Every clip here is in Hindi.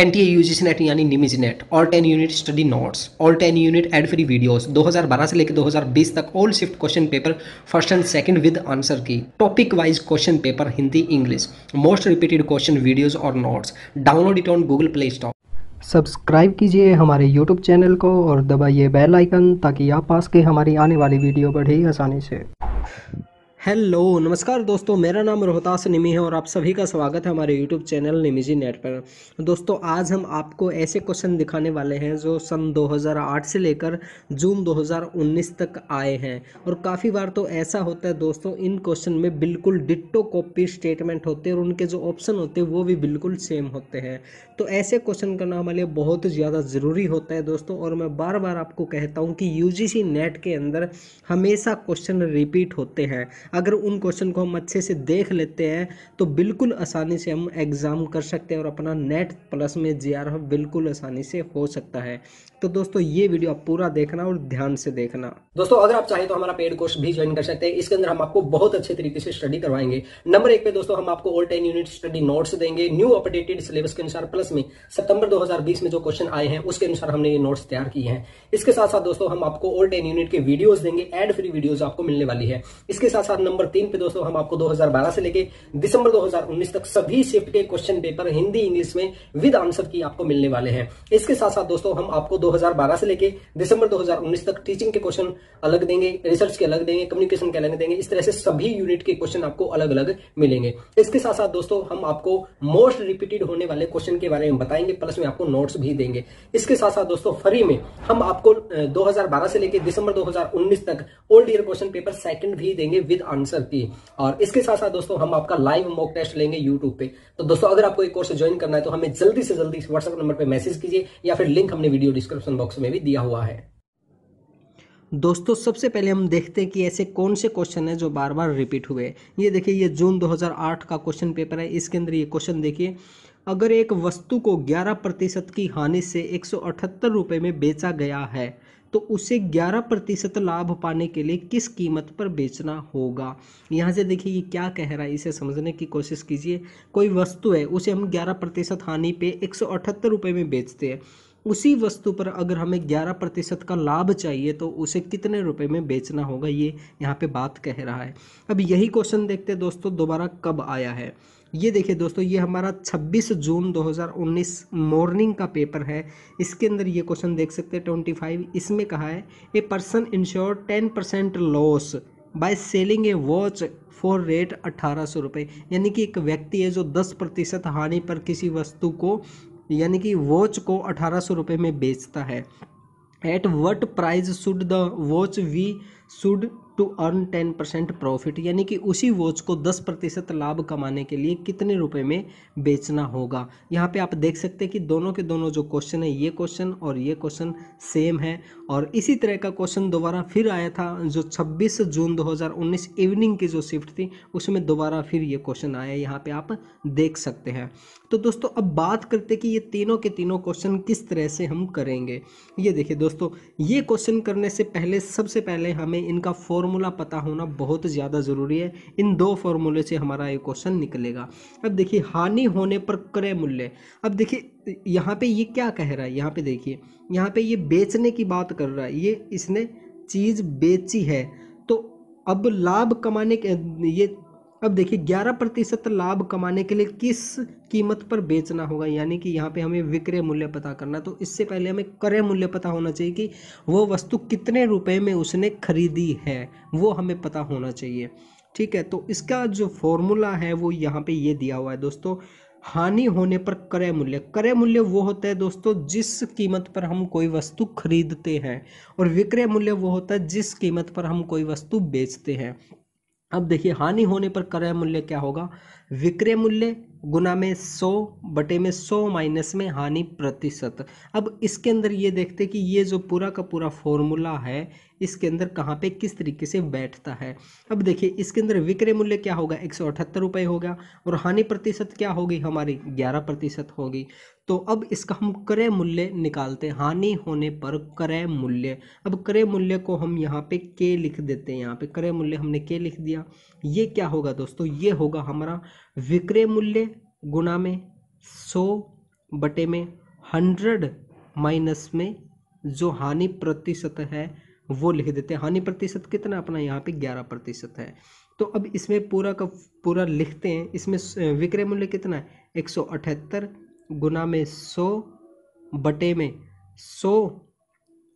एनटीए यूजीसी नेट यानी निमिज NET all ten unit study notes all ten unit ad free videos 2012 से लेकर 2020 तक all shift question paper first and second with answer key topic wise question paper Hindi English most repeated question videos और notes download it on Google play store subscribe कीजिए हमारे यूट्यूब चैनल को और दबाइए बेलाइकन आइकन ताकि आप पास के हमारी आने वाली वीडियो बढ़े आसानी से हेलो नमस्कार दोस्तों मेरा नाम रोहतास निमी है और आप सभी का स्वागत है हमारे यूट्यूब चैनल निमीजी नेट पर तो दोस्तों आज हम आपको ऐसे क्वेश्चन दिखाने वाले हैं जो सन 2008 से लेकर जून 2019 तक आए हैं और काफ़ी बार तो ऐसा होता है दोस्तों इन क्वेश्चन में बिल्कुल डिट्टो कॉपी स्टेटमेंट होते हैं और उनके जो ऑप्शन होते हैं वो भी बिल्कुल सेम होते हैं तो ऐसे क्वेश्चन करना हमारे लिए बहुत ज़्यादा ज़रूरी होता है दोस्तों और मैं बार बार आपको कहता हूँ कि यू नेट के अंदर हमेशा क्वेश्चन रिपीट होते हैं अगर उन क्वेश्चन को हम अच्छे से देख लेते हैं तो बिल्कुल आसानी से हम एग्ज़ाम कर सकते हैं और अपना नेट प्लस में जे बिल्कुल आसानी से हो सकता है तो दोस्तों ये वीडियो आप पूरा देखना और ध्यान से देखना दोस्तों अगर आप चाहें तो हमारा पेड कोर्स भी ज्वाइन कर सकते हैं इसके अंदर हम आपको बहुत अच्छे तरीके से स्टडी करवाएंगे नंबर एक पे दोस्तों हम आपको all ten unit study notes देंगे न्यू अपडेटेड सिलेबस के अनुसार प्लस सिलेबस में सितंबर 2020 में जो क्वेश्चन आए हैं उसके अनुसार हमने ये नोट्स तैयार किए हैं इसके साथ साथ दोस्तों हम आपको ओल्ड टेन यूनिट के वीडियोस देंगे एड फ्री वीडियोस आपको मिलने वाली है इसके साथ साथ नंबर तीन पे दोस्तों हम आपको 2012 से लेके दिसंबर 2019 तक सभी शिफ्ट के क्वेश्चन पेपर हिंदी इंग्लिश में विद आंसर की आपको मिलने वाले हैं इसके साथ साथ दोस्तों हम आपको दो से लेके दिसंबर दो तक टीचिंग के क्वेश्चन अलग देंगे रिसर्च के अलग देंगे कम्युनिकेशन के अलग देंगे इस तरह से सभी यूनिट के क्वेश्चन आपको अलग अलग मिलेंगे इसके साथ साथ दोस्तों हम आपको मोस्ट रिपीटेड होने वाले क्वेश्चन के बारे बारे में बताएंगे प्लस में आपको नोट्स भी देंगे इसके साथ साथ दोस्तों फ्री में हम आपको 2012 से लेकर दिसंबर 2019 तक old year question paper second भी देंगे विद आंसर की और इसके साथ साथ दोस्तों हम आपका लाइव मॉक टेस्ट लेंगे यूट्यूब पे तो दोस्तों अगर आपको एक कोर्स ज्वाइन करना है तो हमें जल्दी से जल्दी व्हाट्सएप नंबर पर मैसेज कीजिए या फिर लिंक हमने वीडियो डिस्क्रिप्शन बॉक्स में भी दिया हुआ है दोस्तों सबसे पहले हम देखते हैं कि ऐसे कौन से क्वेश्चन हैं जो बार बार रिपीट हुए ये देखिए ये जून 2008 का क्वेश्चन पेपर है इसके अंदर ये क्वेश्चन देखिए अगर एक वस्तु को 11 प्रतिशत की हानि से एक सौ में बेचा गया है तो उसे 11 प्रतिशत लाभ पाने के लिए किस कीमत पर बेचना होगा यहाँ से देखिए ये क्या कह रहा है इसे समझने की कोशिश कीजिए कोई वस्तु है उसे हम 11 प्रतिशत हानि पे एक सौ में बेचते हैं उसी वस्तु पर अगर हमें 11 प्रतिशत का लाभ चाहिए तो उसे कितने रुपए में बेचना होगा ये यहाँ पे बात कह रहा है अब यही क्वेश्चन देखते दोस्तों दोबारा कब आया है ये देखिए दोस्तों ये हमारा 26 जून 2019 मॉर्निंग का पेपर है इसके अंदर ये क्वेश्चन देख सकते हैं 25 इसमें कहा है a person insure 10 percent loss by selling a watch for rate अट्ठारह सौ रुपये यानी कि एक व्यक्ति है जो 10 प्रतिशत हानि पर किसी वस्तु को यानी कि वॉच को अठारह सौ रुपये में बेचता है at what price should the watch we should to earn ten percent profit यानी कि उसी वॉच को दस प्रतिशत लाभ कमाने के लिए कितने रुपए में बेचना होगा यहाँ पे आप देख सकते हैं कि दोनों के दोनों जो क्वेश्चन है ये क्वेश्चन और ये क्वेश्चन सेम है और इसी तरह का क्वेश्चन दोबारा फिर आया था जो 26 जून 2019 इवनिंग की जो शिफ्ट थी उसमें दोबारा फिर ये क्वेश्चन आया यहाँ पे आप देख सकते हैं तो दोस्तों अब बात करते कि ये तीनों के तीनों क्वेश्चन किस तरह से हम करेंगे ये देखिए दोस्तों ये क्वेश्चन करने से पहले सबसे पहले हमें इनका फॉर्मूला पता होना बहुत ज़्यादा ज़रूरी है इन दो फॉर्मूले से हमारा ये क्वेश्चन निकलेगा अब देखिए हानि होने पर क्रय मूल्य अब देखिए यहाँ पे ये क्या कह रहा है यहाँ पे देखिए यहाँ पे ये बेचने की बात कर रहा है ये इसने चीज़ बेची है तो अब लाभ कमाने के ये अब देखिए ग्यारह प्रतिशत लाभ कमाने के लिए किस कीमत पर बेचना होगा यानी कि यहाँ पे हमें विक्रय मूल्य पता करना तो इससे पहले हमें क्रय मूल्य पता होना चाहिए कि वो वस्तु कितने रुपए में उसने खरीदी है वो हमें पता होना चाहिए ठीक है तो इसका जो फॉर्मूला है वो यहाँ पे ये दिया हुआ है दोस्तों हानि होने पर क्रय मूल्य क्रय मूल्य वो होता है दोस्तों जिस कीमत पर हम कोई वस्तु खरीदते हैं और विक्रय मूल्य वो होता है जिस कीमत पर हम कोई वस्तु बेचते हैं अब देखिए हानि होने पर क्रय मूल्य क्या होगा विक्रय मूल्य गुना में सौ बटे में सौ माइनस में हानि प्रतिशत अब इसके अंदर ये देखते कि ये जो पूरा का पूरा फॉर्मूला है इसके अंदर कहाँ पे किस तरीके से बैठता है अब देखिए इसके अंदर विक्रय मूल्य क्या होगा एक सौ अठहत्तर रुपये होगा और हानि प्रतिशत क्या होगी हमारी ग्यारह प्रतिशत होगी तो अब इसका हम क्रय मूल्य निकालते हैं हानि होने पर क्रय मूल्य अब क्रय मूल्य को हम यहाँ पे के लिख देते हैं यहाँ पे क्रय मूल्य हमने के लिख दिया ये क्या होगा दोस्तों ये होगा हमारा विक्रय मूल्य गुना में सौ बटे में हंड्रेड माइनस में जो हानि प्रतिशत है वो लिख देते हैं हानि प्रतिशत कितना अपना यहाँ पे ग्यारह प्रतिशत है तो अब इसमें पूरा का पूरा लिखते हैं इसमें विक्रय मूल्य कितना है एक सौ अठहत्तर गुना में सौ बटे में सौ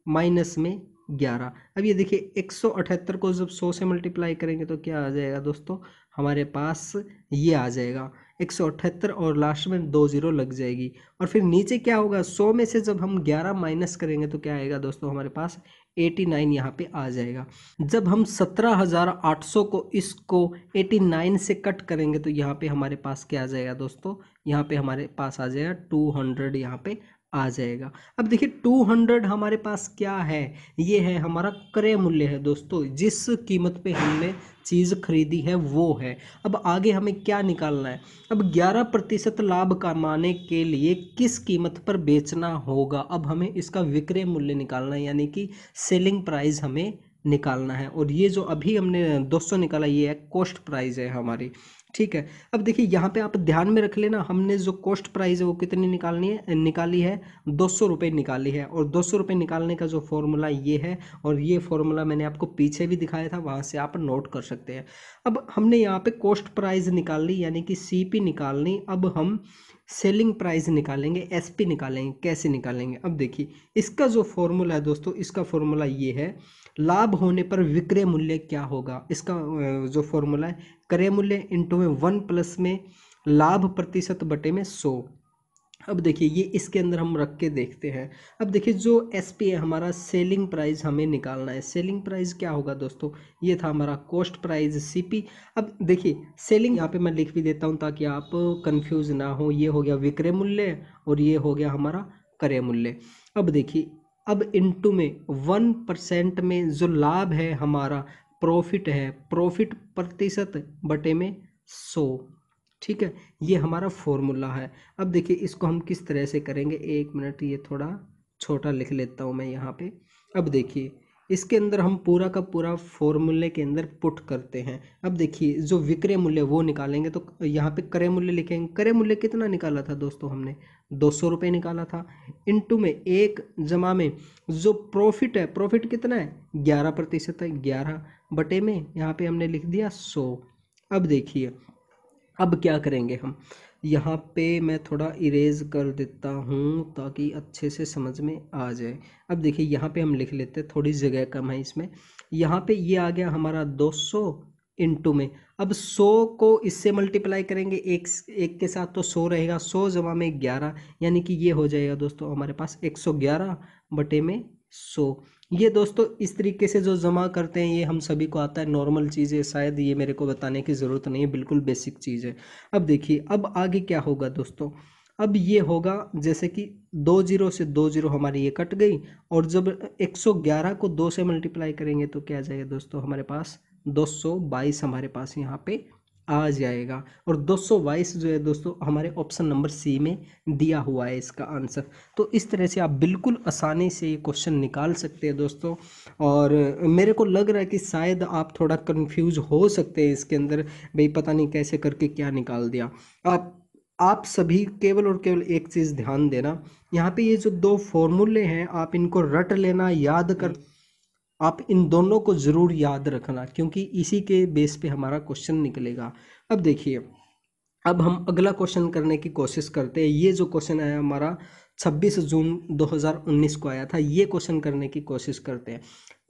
माइनस में ग्यारह अब ये देखिए एक सौ अठहत्तर को जब सौ से मल्टीप्लाई करेंगे तो क्या आ जाएगा दोस्तों हमारे पास ये आ जाएगा एक सौ अठहत्तर और लास्ट में दो ज़ीरो लग जाएगी और फिर नीचे क्या होगा सौ में से जब हम ग्यारह माइनस करेंगे तो क्या आएगा दोस्तों हमारे पास एटी नाइन यहाँ पर आ जाएगा जब हम सत्रह हज़ार आठ सौ को इसको एटी नाइन से कट करेंगे तो यहाँ पे हमारे पास क्या आ जाएगा दोस्तों यहाँ पे हमारे पास आ जाएगा टू हंड्रेड यहाँ पे आ जाएगा अब देखिए 200 हमारे पास क्या है ये है हमारा क्रय मूल्य है दोस्तों जिस कीमत पे हमने चीज़ खरीदी है वो है अब आगे हमें क्या निकालना है अब 11 प्रतिशत लाभ कमाने के लिए किस कीमत पर बेचना होगा अब हमें इसका विक्रय मूल्य निकालना है यानी कि सेलिंग प्राइस हमें निकालना है और ये जो अभी हमने दोस्तों निकाला ये है कॉस्ट प्राइस है हमारी ठीक है अब देखिए यहाँ पे आप ध्यान में रख लेना हमने जो कॉस्ट प्राइस है वो कितनी निकालनी है निकाली है दो सौ रुपये निकाली है और दो सौ रुपये निकालने का जो फॉर्मूला ये है और ये फॉर्मूला मैंने आपको पीछे भी दिखाया था वहाँ से आप नोट कर सकते हैं अब हमने यहाँ पे कॉस्ट प्राइस निकाल ली यानी कि सी निकालनी अब हम सेलिंग प्राइस निकालेंगे पी निकालेंगे कैसे निकालेंगे अब देखिए इसका जो फॉर्मूला है दोस्तों इसका फॉर्मूला ये है लाभ होने पर विक्रय मूल्य क्या होगा इसका जो फॉर्मूला है क्रय मूल्य इंटू में वन प्लस में लाभ प्रतिशत बटे में सौ अब देखिए ये इसके अंदर हम रख के देखते हैं अब देखिए जो एस पी है हमारा सेलिंग प्राइस हमें निकालना है सेलिंग प्राइस क्या होगा दोस्तों ये था हमारा कॉस्ट प्राइस सीपी अब देखिए सेलिंग यहाँ पे मैं लिख भी देता हूँ ताकि आप कंफ्यूज ना हो ये हो गया विक्रय मूल्य और ये हो गया हमारा क्रय मूल्य अब देखिए अब इनटू में वन परसेंट में जो लाभ है हमारा प्रॉफिट है प्रॉफिट प्रतिशत बटे में सौ ठीक है ये हमारा फॉर्मूला है अब देखिए इसको हम किस तरह से करेंगे एक मिनट ये थोड़ा छोटा लिख लेता हूँ मैं यहाँ पे अब देखिए इसके अंदर हम पूरा का पूरा फॉर्मूले के अंदर पुट करते हैं अब देखिए जो विक्रय मूल्य वो निकालेंगे तो यहाँ पे क्रय मूल्य लिखेंगे क्रय मूल्य कितना निकाला था दोस्तों हमने दो सौ रुपये निकाला था इंटू में एक जमा में जो प्रॉफिट है प्रॉफिट कितना है ग्यारह प्रतिशत है ग्यारह बटे में यहाँ पे हमने लिख दिया सौ अब देखिए अब क्या करेंगे हम यहाँ पे मैं थोड़ा इरेज कर देता हूँ ताकि अच्छे से समझ में आ जाए अब देखिए यहाँ पे हम लिख लेते हैं थोड़ी जगह कम है इसमें यहाँ पे ये यह आ गया हमारा सौ टू में अब सौ को इससे मल्टीप्लाई करेंगे एक एक के साथ तो सौ रहेगा सौ जमा में ग्यारह यानी कि ये हो जाएगा दोस्तों हमारे पास एक सौ ग्यारह बटे में सौ ये दोस्तों इस तरीके से जो जमा करते हैं ये हम सभी को आता है नॉर्मल चीज़ है शायद ये मेरे को बताने की ज़रूरत नहीं है बिल्कुल बेसिक चीज़ है अब देखिए अब आगे क्या होगा दोस्तों अब ये होगा जैसे कि दो जीरो से दो जीरो हमारी ये कट गई और जब 111 को दो से मल्टीप्लाई करेंगे तो क्या आ जाएगा दोस्तों हमारे पास 222 हमारे पास यहाँ पे आ जाएगा और 222 जो है दोस्तों हमारे ऑप्शन नंबर सी में दिया हुआ है इसका आंसर तो इस तरह से आप बिल्कुल आसानी से ये क्वेश्चन निकाल सकते हैं दोस्तों और मेरे को लग रहा है कि शायद आप थोड़ा कंफ्यूज हो सकते हैं इसके अंदर भाई पता नहीं कैसे करके क्या निकाल दिया आप आप सभी केवल और केवल एक चीज़ ध्यान देना यहाँ पे ये जो दो फॉर्मूले हैं आप इनको रट लेना याद कर आप इन दोनों को ज़रूर याद रखना क्योंकि इसी के बेस पे हमारा क्वेश्चन निकलेगा अब देखिए अब हम अगला क्वेश्चन करने की कोशिश करते हैं ये जो क्वेश्चन आया हमारा 26 जून 2019 को आया था ये क्वेश्चन करने की कोशिश करते हैं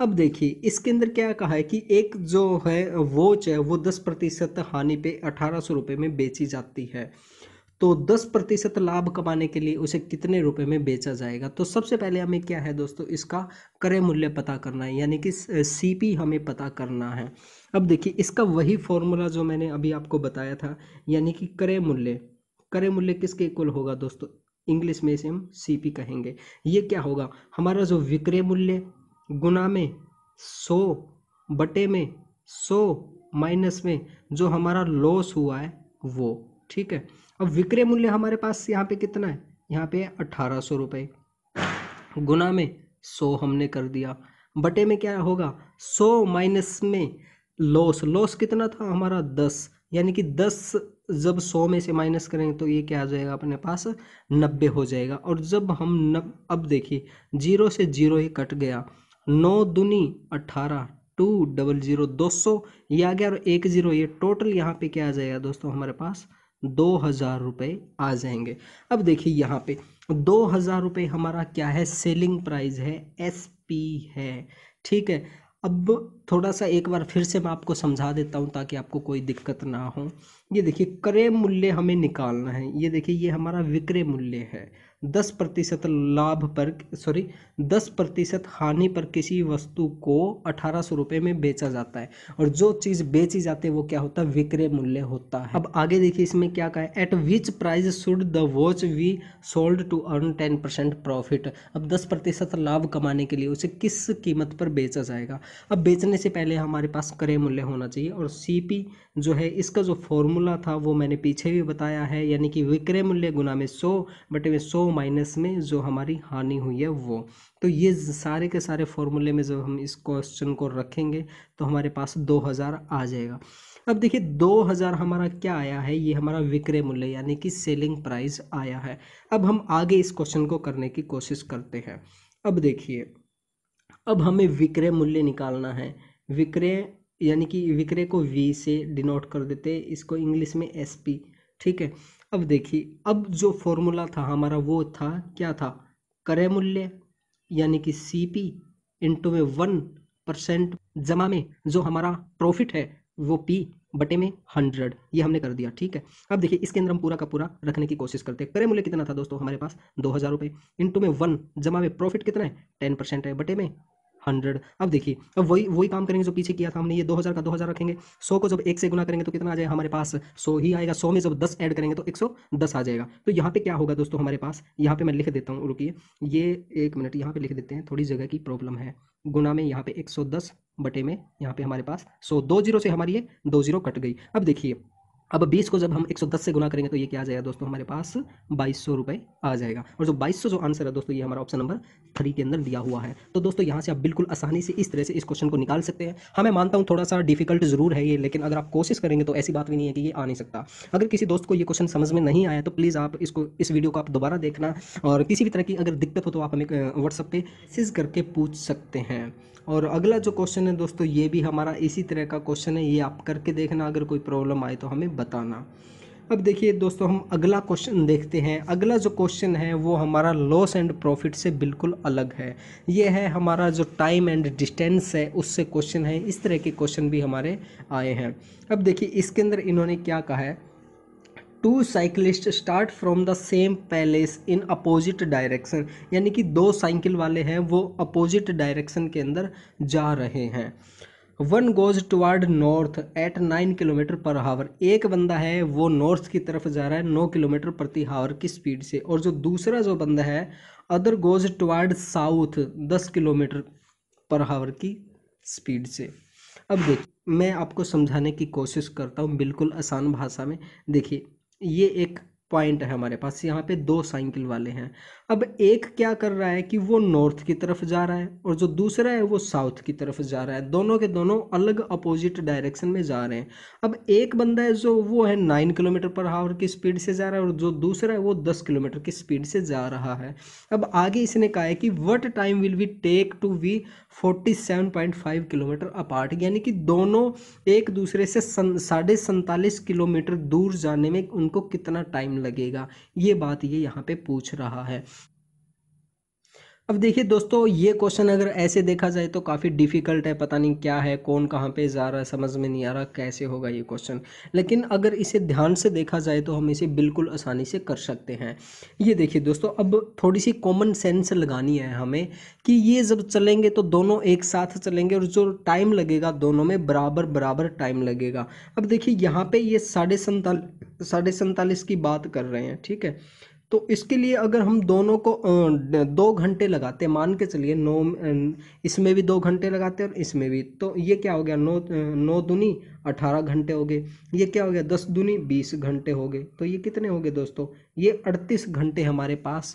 अब देखिए इसके अंदर क्या कहा है कि एक जो है वॉच है वो 10 प्रतिशत हानि पे अठारह सौ रुपये में बेची जाती है तो 10 प्रतिशत लाभ कमाने के लिए उसे कितने रुपए में बेचा जाएगा तो सबसे पहले हमें क्या है दोस्तों इसका क्रय मूल्य पता करना है यानी कि सी हमें पता करना है अब देखिए इसका वही फॉर्मूला जो मैंने अभी आपको बताया था यानी कि क्रय मूल्य क्रय मूल्य किसके इक्वल होगा दोस्तों इंग्लिश में इसे हम सी कहेंगे ये क्या होगा हमारा जो विक्रय मूल्य गुना में सौ बटे में सौ माइनस में जो हमारा लॉस हुआ है वो ठीक है अब विक्रय मूल्य हमारे पास यहाँ पे कितना है यहाँ पे अट्ठारह सौ रुपये गुना में सौ हमने कर दिया बटे में क्या होगा सौ माइनस में लॉस लॉस कितना था हमारा दस यानी कि दस जब सौ में से माइनस करेंगे तो ये क्या आ जाएगा अपने पास नब्बे हो जाएगा और जब हम नब अब देखिए जीरो से जीरो ही कट गया नौ दूनी अट्ठारह टू डबल जीरो दो सौ ये आ गया और एक जीरो ये टोटल यहाँ पे क्या आ जाएगा दोस्तों हमारे पास दो हज़ार रुपये आ जाएंगे अब देखिए यहाँ पे दो हज़ार रुपये हमारा क्या है सेलिंग प्राइस है एस पी है ठीक है अब थोड़ा सा एक बार फिर से मैं आपको समझा देता हूँ ताकि आपको कोई दिक्कत ना हो ये देखिए क्रय मूल्य हमें निकालना है ये देखिए ये हमारा विक्रय मूल्य है दस प्रतिशत लाभ पर सॉरी दस प्रतिशत हानि पर किसी वस्तु को अठारह सौ रुपये में बेचा जाता है और जो चीज़ बेची जाती है वो क्या होता है विक्रय मूल्य होता है अब आगे देखिए इसमें क्या कहा है at which price should the watch we sold to earn ten percent profit अब दस प्रतिशत लाभ कमाने के लिए उसे किस कीमत पर बेचा जाएगा अब बेचने से पहले हमारे पास क्रय मूल्य होना चाहिए और सी जो है इसका जो फॉर्मूला था वो मैंने पीछे भी बताया है यानी कि विक्रय मूल्य गुना में सौ बटे में सौ माइनस में जो हमारी हानि हुई है वो तो ये सारे के सारे फॉर्मूले में जब हम इस क्वेश्चन को रखेंगे तो हमारे पास दो हजार आ जाएगा अब देखिए हज़ार हमारा क्या आया है ये हमारा विक्रय मूल्य यानी कि सेलिंग प्राइस आया है अब हम आगे इस क्वेश्चन को करने की कोशिश करते हैं अब देखिए अब हमें विक्रय मूल्य निकालना है विक्रय यानी कि विक्रय को वी से डिनोट कर देते इसको इंग्लिश में एस पी ठीक है अब देखिए अब जो फॉर्मूला था हमारा वो था क्या था क्रय मूल्य यानी कि सी पी इंटू में वन परसेंट जमा में जो हमारा प्रॉफिट है वो पी बटे में हंड्रेड ये हमने कर दिया ठीक है अब देखिए इसके अंदर हम पूरा का पूरा रखने की कोशिश करते हैं क्रय मूल्य कितना था दोस्तों हमारे पास दो हज़ार रुपये इंटू में वन जमा में प्रॉफिट कितना है टेन परसेंट है बटे में हंड्रेड अब देखिए अब वही वही काम करेंगे जो पीछे किया था हमने ये दो हज़ार का दो हज़ार रखेंगे सौ को जब एक से गुना करेंगे तो कितना आ जाएगा हमारे पास सौ ही आएगा सौ में जब दस ऐड करेंगे तो एक सौ दस आ जाएगा तो यहाँ पे क्या होगा दोस्तों हमारे पास यहाँ पे मैं लिख देता हूँ रुकिए ये एक मिनट यहाँ पे लिख देते हैं थोड़ी जगह की प्रॉब्लम है गुना में यहाँ पे एक सौ दस बटे में यहाँ पे हमारे पास सौ दो जीरो से हमारी ये दो जीरो कट गई अब देखिए अब 20 को जब हम 110 से गुना करेंगे तो ये क्या आ जाएगा दोस्तों हमारे पास बाईस सौ रुपये आ जाएगा और जो 2200 जो आंसर है दोस्तों ये हमारा ऑप्शन नंबर थ्री के अंदर दिया हुआ है तो दोस्तों यहाँ से आप बिल्कुल आसानी से इस तरह से इस क्वेश्चन को निकाल सकते हैं हाँ मैं मानता हूँ थोड़ा सा डिफिकल्ट जरूर है ये लेकिन अगर आप कोशिश करेंगे तो ऐसी बात भी नहीं है कि ये आ नहीं सकता अगर किसी दोस्त को ये क्वेश्चन समझ में नहीं आया तो प्लीज़ आप इसको इस वीडियो को आप दोबारा देखना और किसी भी तरह की अगर दिक्कत हो तो आप हमें व्हाट्सअप पर सिज करके पूछ सकते हैं और अगला जो क्वेश्चन है दोस्तों ये भी हमारा इसी तरह का क्वेश्चन है ये आप करके देखना अगर कोई प्रॉब्लम आए तो हमें बताना अब देखिए दोस्तों हम अगला क्वेश्चन देखते हैं अगला जो क्वेश्चन है वो हमारा लॉस एंड प्रॉफिट से बिल्कुल अलग है ये है हमारा जो टाइम एंड डिस्टेंस है उससे क्वेश्चन है इस तरह के क्वेश्चन भी हमारे आए हैं अब देखिए इसके अंदर इन्होंने क्या कहा है two cyclist start from the same place in opposite direction यानी कि दो साइकिल वाले हैं वो अपोजिट डायरेक्शन के अंदर जा रहे हैं one goes toward north at nine kilometre per hour एक बंदा है वो नॉर्थ की तरफ जा रहा है नौ किलोमीटर प्रति हावर की स्पीड से और जो दूसरा जो बंदा है अदर गोज टुवार्ड साउथ दस किलोमीटर पर हावर की स्पीड से अब देखिए मैं आपको समझाने की कोशिश करता हूँ बिल्कुल आसान भाषा में देखिए ये एक पॉइंट है हमारे पास यहाँ पे दो साइकिल वाले हैं अब एक क्या कर रहा है कि वो नॉर्थ की तरफ जा रहा है और जो दूसरा है वो साउथ की तरफ जा रहा है दोनों के दोनों अलग अपोजिट डायरेक्शन में जा रहे हैं अब एक बंदा है जो वो है नाइन किलोमीटर पर आवर की स्पीड से जा रहा है और जो दूसरा है वो दस किलोमीटर की स्पीड से जा रहा है अब आगे इसने कहा है कि what time will we take to we 47.5 kilometre apart यानी कि दोनों एक दूसरे से साढ़े सैंतालीस किलोमीटर दूर जाने में उनको कितना टाइम लगेगा ये बात ये यहाँ पे पूछ रहा है अब देखिए दोस्तों ये क्वेश्चन अगर ऐसे देखा जाए तो काफ़ी डिफ़िकल्ट है पता नहीं क्या है कौन कहाँ पे जा रहा है समझ में नहीं आ रहा कैसे होगा ये क्वेश्चन लेकिन अगर इसे ध्यान से देखा जाए तो हम इसे बिल्कुल आसानी से कर सकते हैं ये देखिए दोस्तों अब थोड़ी सी कॉमन सेंस लगानी है हमें कि ये जब चलेंगे तो दोनों एक साथ चलेंगे और जो टाइम लगेगा दोनों में बराबर बराबर टाइम लगेगा अब देखिए यहाँ पर ये साढ़े सैंतालीस साढ़े की बात कर रहे हैं ठीक है तो इसके लिए अगर हम दोनों को दो घंटे लगाते मान के चलिए नौ इसमें भी दो घंटे लगाते और इसमें भी तो ये क्या हो गया नौ नौ दुनी अठारह घंटे हो गए ये क्या हो गया दस दुनी बीस घंटे हो गए तो ये कितने हो गए दोस्तों ये अड़तीस घंटे हमारे पास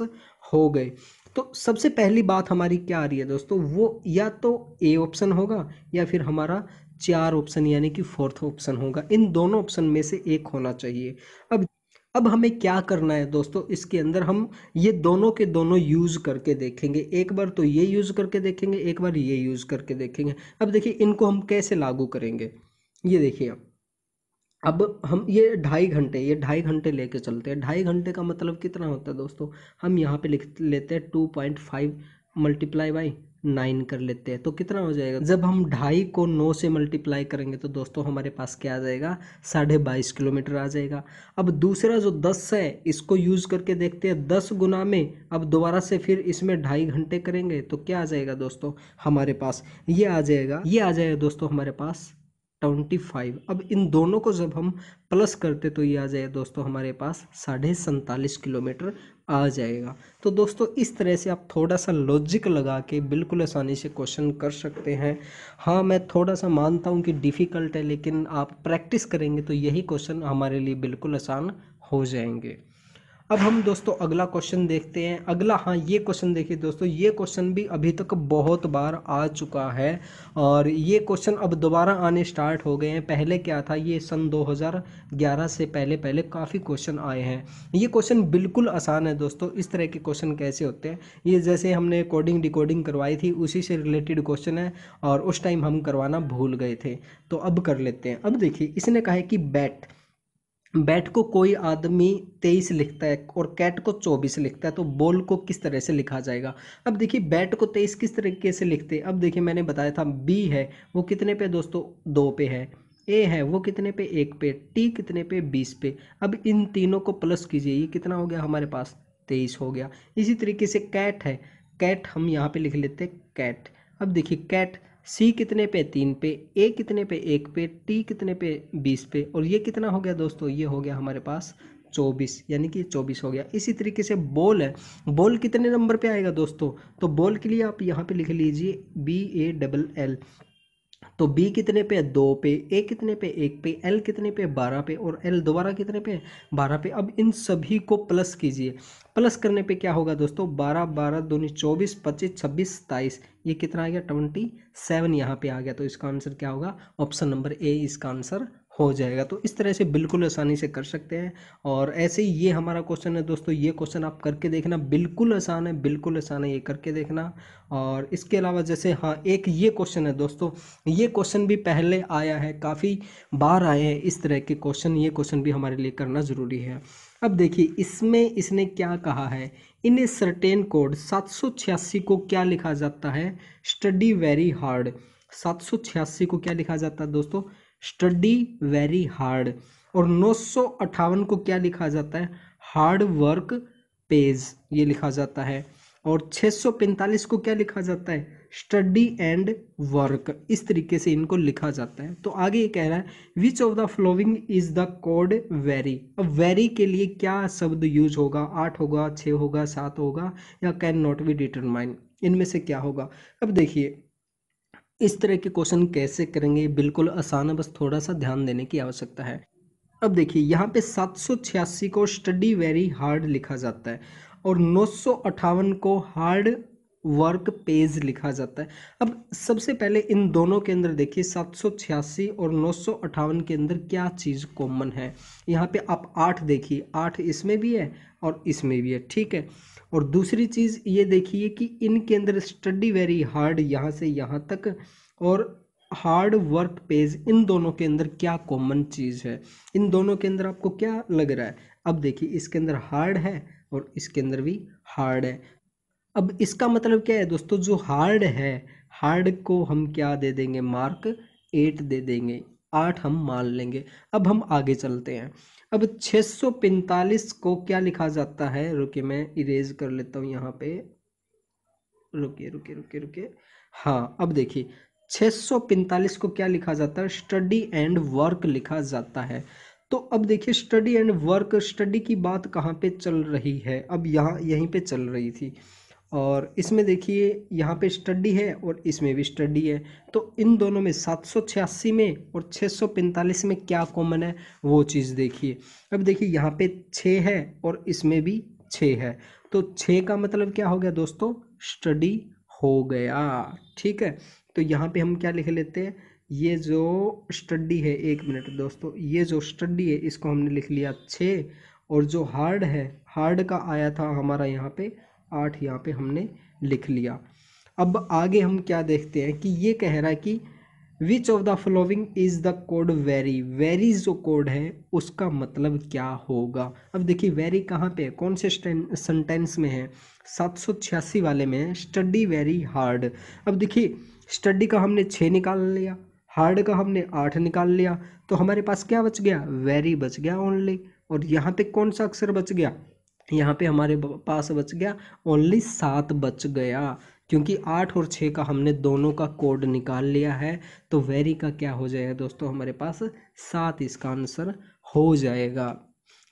हो गए तो सबसे पहली बात हमारी क्या आ रही है दोस्तों वो या तो ए ऑप्शन होगा या फिर हमारा चार ऑप्शन यानी कि फोर्थ ऑप्शन होगा इन दोनों ऑप्शन में से एक होना चाहिए अब अब हमें क्या करना है दोस्तों इसके अंदर हम ये दोनों के दोनों यूज़ करके देखेंगे एक बार तो ये यूज़ करके देखेंगे एक बार ये यूज़ करके देखेंगे अब देखिए इनको हम कैसे लागू करेंगे ये देखिए अब हम ये ढाई घंटे ये ढाई घंटे लेके चलते हैं ढाई घंटे का मतलब कितना होता है दोस्तों हम यहाँ पे लिख लेते हैं two point five multiply by nine कर लेते हैं तो कितना हो जाएगा जब हम ढाई को नौ से मल्टीप्लाई करेंगे तो दोस्तों हमारे पास क्या आ जाएगा साढ़े बाईस किलोमीटर आ जाएगा अब दूसरा जो दस है इसको यूज़ करके देखते हैं दस गुना में अब दोबारा से फिर इसमें ढाई घंटे करेंगे तो क्या आ जाएगा दोस्तों हमारे पास ये आ जाएगा ये आ जाएगा दोस्तों हमारे पास ट्वेंटी फाइव अब इन दोनों को जब हम प्लस करते तो ये आ जाए दोस्तों हमारे पास साढ़े सैंतालीस किलोमीटर आ जाएगा तो दोस्तों इस तरह से आप थोड़ा सा लॉजिक लगा के बिल्कुल आसानी से क्वेश्चन कर सकते हैं हाँ मैं थोड़ा सा मानता हूँ कि डिफ़िकल्ट है लेकिन आप प्रैक्टिस करेंगे तो यही क्वेश्चन हमारे लिए बिल्कुल आसान हो जाएंगे अब हम दोस्तों अगला क्वेश्चन देखते हैं अगला हाँ ये क्वेश्चन देखिए दोस्तों ये क्वेश्चन भी अभी तक बहुत बार आ चुका है और ये क्वेश्चन अब दोबारा आने स्टार्ट हो गए हैं पहले क्या था ये सन 2011 से पहले पहले काफ़ी क्वेश्चन आए हैं ये क्वेश्चन बिल्कुल आसान है दोस्तों इस तरह के क्वेश्चन कैसे होते हैं ये जैसे हमने कोडिंग डिकोडिंग करवाई थी उसी से रिलेटेड क्वेश्चन है और उस टाइम हम करवाना भूल गए थे तो अब कर लेते हैं अब देखिए इसने कहा है कि बैट बैट को कोई आदमी तेईस लिखता है और कैट को चौबीस लिखता है तो बॉल को किस तरह से लिखा जाएगा अब देखिए बैट को तेईस किस तरीके से लिखते हैं अब देखिए मैंने बताया था बी है वो कितने पे दोस्तों दो पे है ए है वो कितने पे एक पे टी कितने पे बीस पे अब इन तीनों को प्लस कीजिए ये कितना हो गया हमारे पास तेईस हो गया इसी तरीके से कैट है कैट हम यहाँ पर लिख लेते हैं कैट अब देखिए कैट सी कितने पे तीन पे ए कितने पे एक पे टी कितने पे बीस पे और ये कितना हो गया दोस्तों ये हो गया हमारे पास चौबीस यानी कि चौबीस हो गया इसी तरीके से बॉल है बॉल कितने नंबर पे आएगा दोस्तों तो बॉल के लिए आप यहाँ पे लिख लीजिए बी ए डबल एल तो बी कितने पे दो पे ए कितने पे एक पे एल कितने पे बारह पे और एल दोबारा कितने पे बारह पे अब इन सभी को प्लस कीजिए प्लस करने पे क्या होगा दोस्तों बारह बारह दोनों चौबीस पच्चीस छब्बीस सताईस ये कितना आ गया ट्वेंटी सेवन यहाँ पे आ गया तो इसका आंसर क्या होगा ऑप्शन नंबर ए इसका आंसर हो जाएगा तो इस तरह से बिल्कुल आसानी से कर सकते हैं और ऐसे ही ये हमारा क्वेश्चन है दोस्तों ये क्वेश्चन आप करके देखना बिल्कुल आसान है बिल्कुल आसान है ये करके देखना और इसके अलावा जैसे हाँ एक ये क्वेश्चन है दोस्तों ये क्वेश्चन भी पहले आया है काफ़ी बार आए हैं इस तरह के क्वेश्चन ये क्वेश्चन भी हमारे लिए करना ज़रूरी है अब देखिए इसमें इसने क्या कहा है इन ए सर्टेन कोड सात को क्या लिखा जाता है स्टडी वेरी हार्ड सात को क्या लिखा जाता है दोस्तों स्टडी वेरी हार्ड और नौ को क्या लिखा जाता है हार्ड वर्क पेज ये लिखा जाता है और 645 को क्या लिखा जाता है स्टडी एंड वर्क इस तरीके से इनको लिखा जाता है तो आगे ये कह रहा है which of the following is the code very अब वेरी के लिए क्या शब्द यूज होगा आठ होगा छः होगा सात होगा या कैन नॉट बी डिटरमाइन इनमें से क्या होगा अब देखिए इस तरह के क्वेश्चन कैसे करेंगे बिल्कुल आसान है बस थोड़ा सा ध्यान देने की आवश्यकता है अब देखिए यहाँ पे सात को स्टडी वेरी हार्ड लिखा जाता है और नौ को हार्ड वर्क पेज लिखा जाता है अब सबसे पहले इन दोनों के अंदर देखिए सात और नौ के अंदर क्या चीज़ कॉमन है यहाँ पे आप आठ देखिए आठ इसमें भी है और इसमें भी है ठीक है और दूसरी चीज़ ये देखिए कि इनके अंदर स्टडी वेरी हार्ड यहाँ से यहाँ तक और हार्ड वर्क पेज इन दोनों के अंदर क्या कॉमन चीज़ है इन दोनों के अंदर आपको क्या लग रहा है अब देखिए इसके अंदर हार्ड है और इसके अंदर भी हार्ड है अब इसका मतलब क्या है दोस्तों जो हार्ड है हार्ड को हम क्या दे देंगे मार्क एट दे देंगे आठ हम मान लेंगे अब हम आगे चलते हैं अब 645 को क्या लिखा जाता है रुके मैं इरेज कर लेता हूँ यहाँ पे रुके रुके रुके रुके हाँ अब देखिए 645 को क्या लिखा जाता है स्टडी एंड वर्क लिखा जाता है तो अब देखिए स्टडी एंड वर्क स्टडी की बात कहाँ पे चल रही है अब यहाँ यहीं पे चल रही थी और इसमें देखिए यहाँ पे स्टडी है और इसमें भी स्टडी है तो इन दोनों में सात सौ छियासी में और छः सौ पैंतालीस में क्या कॉमन है वो चीज़ देखिए अब देखिए यहाँ पे छः है और इसमें भी छः है तो छः का मतलब क्या हो गया दोस्तों स्टडी हो गया ठीक है तो यहाँ पे हम क्या लिख लेते हैं ये जो स्टडी है एक मिनट दोस्तों ये जो स्टडी है इसको हमने लिख लिया छः और जो हार्ड है हार्ड का आया था हमारा यहाँ पे आठ यहाँ पे हमने लिख लिया अब आगे हम क्या देखते हैं कि ये कह रहा है कि which of the following is the code very very जो कोड है उसका मतलब क्या होगा अब देखिए वेरी कहाँ पे है कौन से सेंटेंस में है सात सौ छियासी वाले में है स्टडी वेरी हार्ड अब देखिए स्टडी का हमने छः निकाल लिया हार्ड का हमने आठ निकाल लिया तो हमारे पास क्या बच गया वेरी बच गया ओनली और यहाँ पे कौन सा अक्षर बच गया यहाँ पे हमारे पास बच गया ओनली सात बच गया क्योंकि आठ और छः का हमने दोनों का कोड निकाल लिया है तो वेरी का क्या हो जाएगा दोस्तों हमारे पास सात इसका आंसर हो जाएगा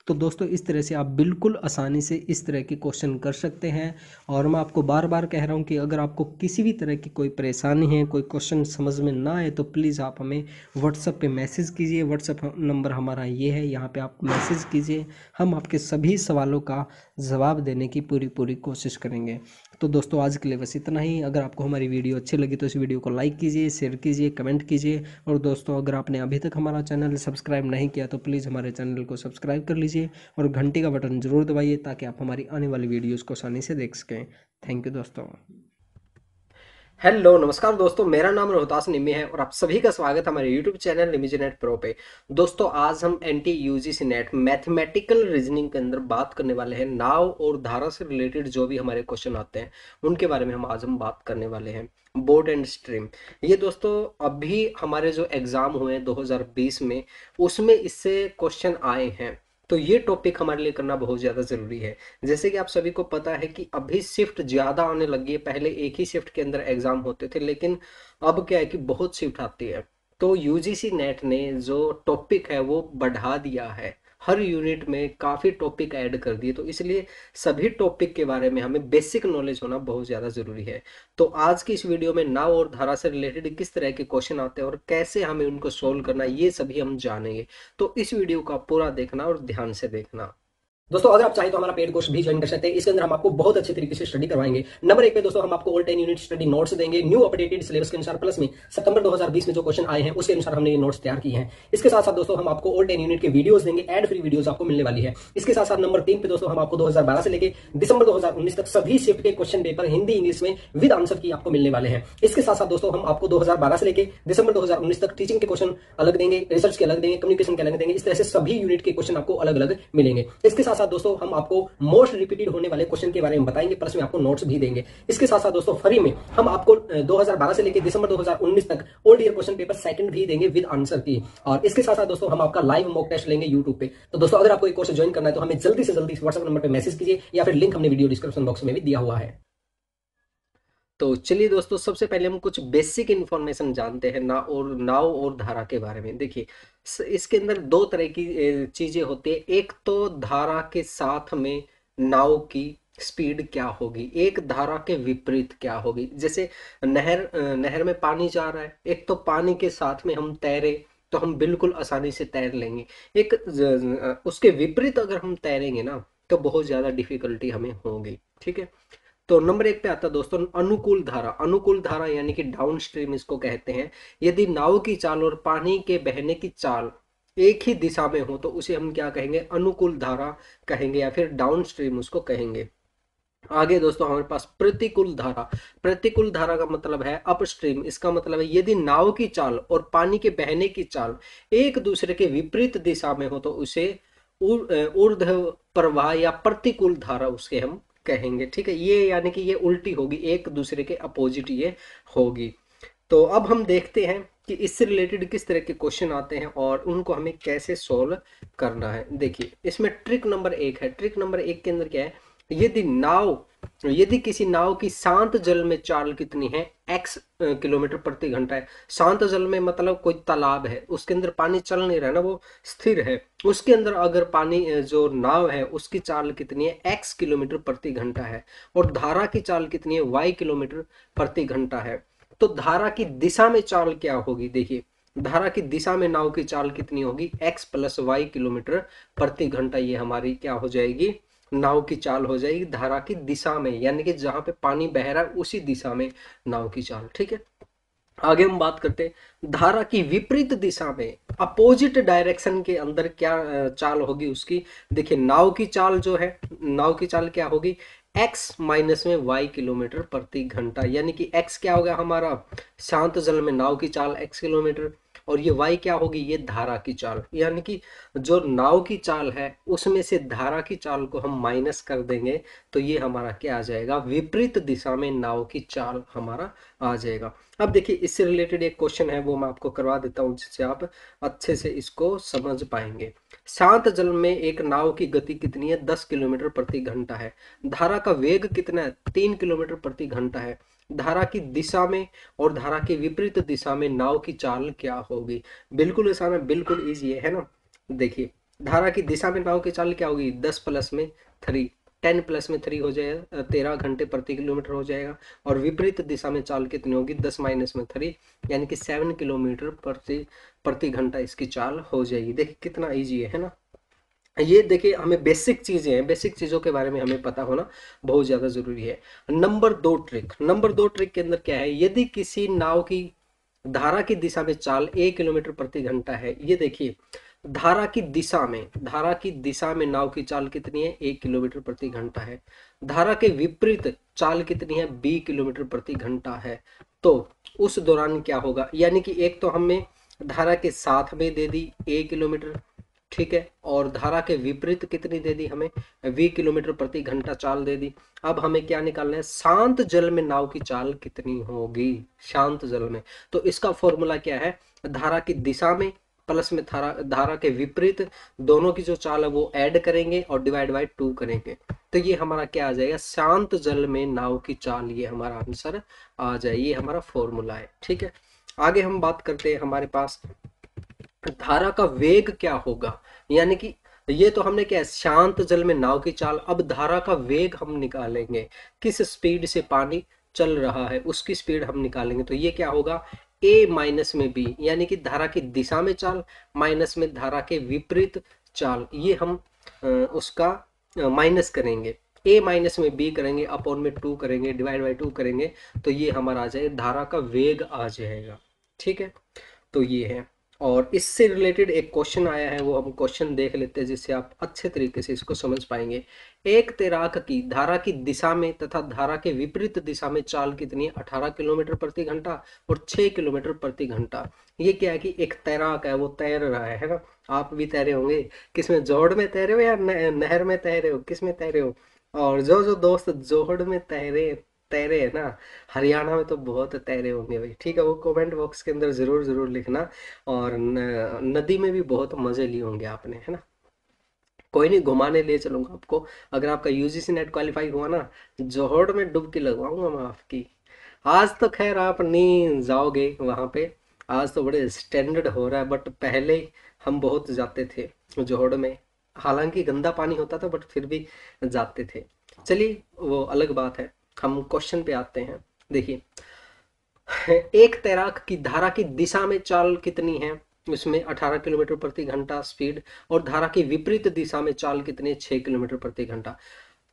तो दोस्तों इस तरह से आप बिल्कुल आसानी से इस तरह के क्वेश्चन कर सकते हैं और मैं आपको बार बार कह रहा हूँ कि अगर आपको किसी भी तरह की कोई परेशानी है कोई क्वेश्चन समझ में ना आए तो प्लीज़ आप हमें व्हाट्सअप पे मैसेज कीजिए व्हाट्सअप नंबर हमारा ये है यहाँ पे आप मैसेज कीजिए हम आपके सभी सवालों का जवाब देने की पूरी पूरी कोशिश करेंगे तो दोस्तों आज के लिए बस इतना ही अगर आपको हमारी वीडियो अच्छी लगी तो इस वीडियो को लाइक कीजिए शेयर कीजिए कमेंट कीजिए और दोस्तों अगर आपने अभी तक हमारा चैनल सब्सक्राइब नहीं किया तो प्लीज़ हमारे चैनल को सब्सक्राइब कर लीजिए दीजिए और घंटी का बटन ज़रूर दबाइए ताकि आप हमारी आने वाली वीडियोस को आसानी से देख सकें थैंक यू दोस्तों हेलो नमस्कार दोस्तों मेरा नाम रोहतास निमी है और आप सभी का स्वागत है हमारे यूट्यूब चैनल निमीजी नेट प्रो पे दोस्तों आज हम N T U G C NET mathematical reasoning के अंदर बात करने वाले हैं नाव और धारा से रिलेटेड जो भी हमारे क्वेश्चन आते हैं उनके बारे में हम आज हम बात करने वाले हैं बोर्ड एंड स्ट्रीम ये दोस्तों अभी हमारे जो एग्ज़ाम हुए हैं दो में उसमें इससे क्वेश्चन आए हैं तो ये टॉपिक हमारे लिए करना बहुत ज़्यादा ज़रूरी है जैसे कि आप सभी को पता है कि अभी शिफ्ट ज़्यादा आने लगी है पहले एक ही शिफ्ट के अंदर एग्ज़ाम होते थे लेकिन अब क्या है कि बहुत शिफ्ट आती है तो यूजीसी नेट ने जो टॉपिक है वो बढ़ा दिया है हर यूनिट में काफ़ी टॉपिक ऐड कर दिए तो इसलिए सभी टॉपिक के बारे में हमें बेसिक नॉलेज होना बहुत ज़्यादा ज़रूरी है तो आज की इस वीडियो में नाव और धारा से रिलेटेड किस तरह के क्वेश्चन आते हैं और कैसे हमें उनको सोल्व करना ये सभी हम जानेंगे तो इस वीडियो का पूरा देखना और ध्यान से देखना दोस्तों अगर आप चाहें तो हमारा पेड कोर्स भी ज्वाइन कर सकते हैं इसके अंदर हम आपको बहुत अच्छे तरीके से स्टडी करवाएंगे नंबर एक पे दोस्तों हम आपको all ten unit study notes देंगे न्यू अपडेटेड सिलेबस के अनुसार प्लस में सितंबर 2020 में जो क्वेश्चन आए हैं उसके अनुसार हमने ये नोट्स तैयार किए हैं इसके साथ साथ दोस्तों हम आपको ओल टेन यूनिट के वीडियो देंगे एड फ्री वीडियो आपको मिलने वाली है इसके साथ साथ नंबर तीन पे दोस्तों हम आपको दो से लेकर दिसंबर दो तक सभी शिफ्ट के क्वेश्चन पेपर हिंदी इंग्लिश में विद आंसर की आपको मिलने वाले हैं इसके साथ साथ दोस्तों हम आपको दो से लेकर दिसंबर दो तक टीचिंग के क्वेश्चन अलग देंगे रिसर्च के अलग देंगे कम्युनिकेशन के अलग देंगे इस तरह से सभी यूनिट के क्वेश्चन आपको अलग अलग मिलेंगे इसके साथ साथ साथ दोस्तों हम आपको मोस्ट रिपीटेड होने वाले क्वेश्चन के बारे में बताएंगे प्लस में आपको नोट्स भी देंगे इसके साथ साथ दोस्तों फ्री में हम आपको 2012 से लेकर दिसंबर 2019 तक old year question paper second भी देंगे विद आंसर की और इसके साथ साथ दोस्तों हम आपका लाइव मॉक टेस्ट लेंगे यूट्यूब पे तो दोस्तों अगर आपको एक कोर्स ज्वाइन करना है तो हमें जल्दी से जल्दी व्हाट्सअप नंबर पर मैसेज कीजिए या फिर लिंक हमने वीडियो डिस्क्रिप्शन बॉक्स में भी दिया हुआ है तो चलिए दोस्तों सबसे पहले हम कुछ बेसिक इन्फॉर्मेशन जानते हैं ना और नाव और धारा के बारे में देखिए इसके अंदर दो तरह की चीज़ें होती है एक तो धारा के साथ में नाव की स्पीड क्या होगी एक धारा के विपरीत क्या होगी जैसे नहर नहर में पानी जा रहा है एक तो पानी के साथ में हम तैरे तो हम बिल्कुल आसानी से तैर लेंगे एक उसके विपरीत अगर हम तैरेंगे ना तो बहुत ज़्यादा डिफिकल्टी हमें होगी ठीक है तो नंबर एक पे आता है दोस्तों अनुकूल धारा अनुकूल धारा यानी कि डाउन स्ट्रीम इसको कहते हैं यदि नाव की चाल और पानी के बहने की चाल एक ही दिशा में हो तो उसे हम क्या कहेंगे अनुकूल धारा कहेंगे या फिर डाउन स्ट्रीम उसको कहेंगे आगे दोस्तों हमारे पास प्रतिकूल धारा प्रतिकूल धारा का मतलब है अपस्ट्रीम इसका मतलब है यदि नाव की चाल और पानी के बहने की चाल एक दूसरे के विपरीत दिशा में हो तो उसे ऊर्ध प्रवाह या प्रतिकूल धारा उसके हम कहेंगे ठीक है ये यानी कि ये उल्टी होगी एक दूसरे के अपोजिट ये होगी तो अब हम देखते हैं कि इससे रिलेटेड किस तरह के क्वेश्चन आते हैं और उनको हमें कैसे सॉल्व करना है देखिए इसमें ट्रिक नंबर एक है ट्रिक नंबर एक के अंदर क्या है यदि नाव तो यदि किसी नाव की शांत जल में चाल कितनी है एक्स किलोमीटर प्रति घंटा है शांत जल में मतलब कोई तालाब है उसके अंदर पानी चल नहीं रहा ना वो स्थिर है उसके अंदर अगर पानी जो नाव है उसकी चाल कितनी है एक्स किलोमीटर प्रति घंटा है और धारा की चाल कितनी है वाई किलोमीटर प्रति घंटा है तो धारा की दिशा में चाल क्या होगी देखिए धारा की दिशा में नाव की चाल कितनी होगी एक्स प्लस वाई किलोमीटर प्रति घंटा ये हमारी क्या हो जाएगी नाव की चाल हो जाएगी धारा की दिशा में यानी कि जहां पे पानी बह रहा है उसी दिशा में नाव की चाल ठीक है आगे हम बात करते हैं धारा की विपरीत दिशा में अपोजिट डायरेक्शन के अंदर क्या चाल होगी उसकी देखिए नाव की चाल जो है नाव की चाल क्या होगी x माइनस में y किलोमीटर प्रति घंटा यानी कि x क्या होगा हमारा शांत जल में नाव की चाल x किलोमीटर और ये वाई क्या होगी ये धारा की चाल यानी कि जो नाव की चाल है उसमें से धारा की चाल को हम माइनस कर देंगे तो ये हमारा क्या आ जाएगा विपरीत दिशा में नाव की चाल हमारा आ जाएगा अब देखिए इससे रिलेटेड एक क्वेश्चन है वो मैं आपको करवा देता हूँ जिससे आप अच्छे से इसको समझ पाएंगे शांत जल में एक नाव की गति कितनी है दस किलोमीटर प्रति घंटा है धारा का वेग कितना है तीन किलोमीटर प्रति घंटा है धारा की दिशा में और धारा के विपरीत दिशा में नाव की चाल क्या होगी बिल्कुल ऐसा ना बिल्कुल इजी है ना देखिए धारा की दिशा में नाव की चाल क्या होगी दस प्लस में थ्री टेन प्लस में थ्री हो जाएगा तेरह घंटे प्रति किलोमीटर हो जाएगा और विपरीत दिशा में चाल कितनी होगी दस माइनस में थ्री यानी कि सेवन किलोमीटर प्रति प्रति घंटा इसकी चाल हो जाएगी देखिए कितना ईजी है ना ये देखिए हमें बेसिक चीज़ें हैं बेसिक चीज़ों के बारे में हमें पता होना बहुत ज़्यादा ज़रूरी है नंबर दो ट्रिक नंबर दो ट्रिक के अंदर क्या है यदि किसी नाव की धारा की दिशा में चाल एक किलोमीटर प्रति घंटा है ये देखिए धारा की दिशा में धारा की दिशा में नाव की चाल कितनी है एक किलोमीटर प्रति घंटा है धारा के विपरीत चाल कितनी है बी किलोमीटर प्रति घंटा है तो उस दौरान क्या होगा यानी कि एक तो हमने धारा के साथ में दे दी ए किलोमीटर ठीक है और धारा के विपरीत कितनी दे दी हमें वी किलोमीटर प्रति घंटा चाल दे दी अब हमें क्या निकालना है शांत जल में नाव की चाल कितनी होगी शांत जल में तो इसका फॉर्मूला क्या है धारा की दिशा में प्लस में धारा धारा के विपरीत दोनों की जो चाल है वो ऐड करेंगे और डिवाइड बाई टू करेंगे तो ये हमारा क्या आ जाएगा शांत जल में नाव की चाल ये हमारा आंसर आ जाए ये हमारा फॉर्मूला है ठीक है आगे हम बात करते हैं हमारे पास धारा का वेग क्या होगा यानी कि ये तो हमने क्या शांत जल में नाव की चाल अब धारा का वेग हम निकालेंगे किस स्पीड से पानी चल रहा है उसकी स्पीड हम निकालेंगे तो ये क्या होगा ए माइनस में बी यानी कि धारा की दिशा में चाल माइनस में धारा के विपरीत चाल ये हम उसका माइनस करेंगे ए माइनस में बी करेंगे अपॉन में टू करेंगे डिवाइड बाई टू करेंगे तो ये हमारा आ जाएगा धारा का वेग आ जाएगा ठीक है तो ये है और इससे रिलेटेड एक क्वेश्चन आया है वो हम क्वेश्चन देख लेते हैं जिससे आप अच्छे तरीके से इसको समझ पाएंगे एक तैराक की धारा की दिशा में तथा धारा के विपरीत दिशा में चाल कितनी अठारह किलोमीटर प्रति घंटा और छह किलोमीटर प्रति घंटा ये क्या है कि एक तैराक है वो तैर रहा है ना आप भी तैरे होंगे किसमें जोड़ में तैरे हो या नहर में तैरे हो किसमें तैरे हो और जो जो दोस्त जोहड़ में तैरे तैरे है ना हरियाणा में तो बहुत तैरे होंगे भाई ठीक है वो कमेंट बॉक्स के अंदर ज़रूर ज़रूर लिखना और न, नदी में भी बहुत मज़े लिए होंगे आपने है ना कोई नहीं घुमाने ले चलूंगा आपको अगर आपका यूजीसी नेट क्वालिफाई हुआ ना जोहड़ में डुबकी लगवाऊंगा मैं आपकी आज तो खैर आप नहीं जाओगे वहां पे आज तो बड़े स्टैंडर्ड हो रहा है बट पहले हम बहुत जाते थे जोहड़ में हालांकि गंदा पानी होता था बट फिर भी जाते थे चलिए वो अलग बात है हम क्वेश्चन पे आते हैं देखिए एक तैराक की धारा की दिशा में चाल कितनी है उसमें 18 किलोमीटर प्रति घंटा स्पीड और धारा की विपरीत दिशा में चाल कितनी है छह किलोमीटर प्रति घंटा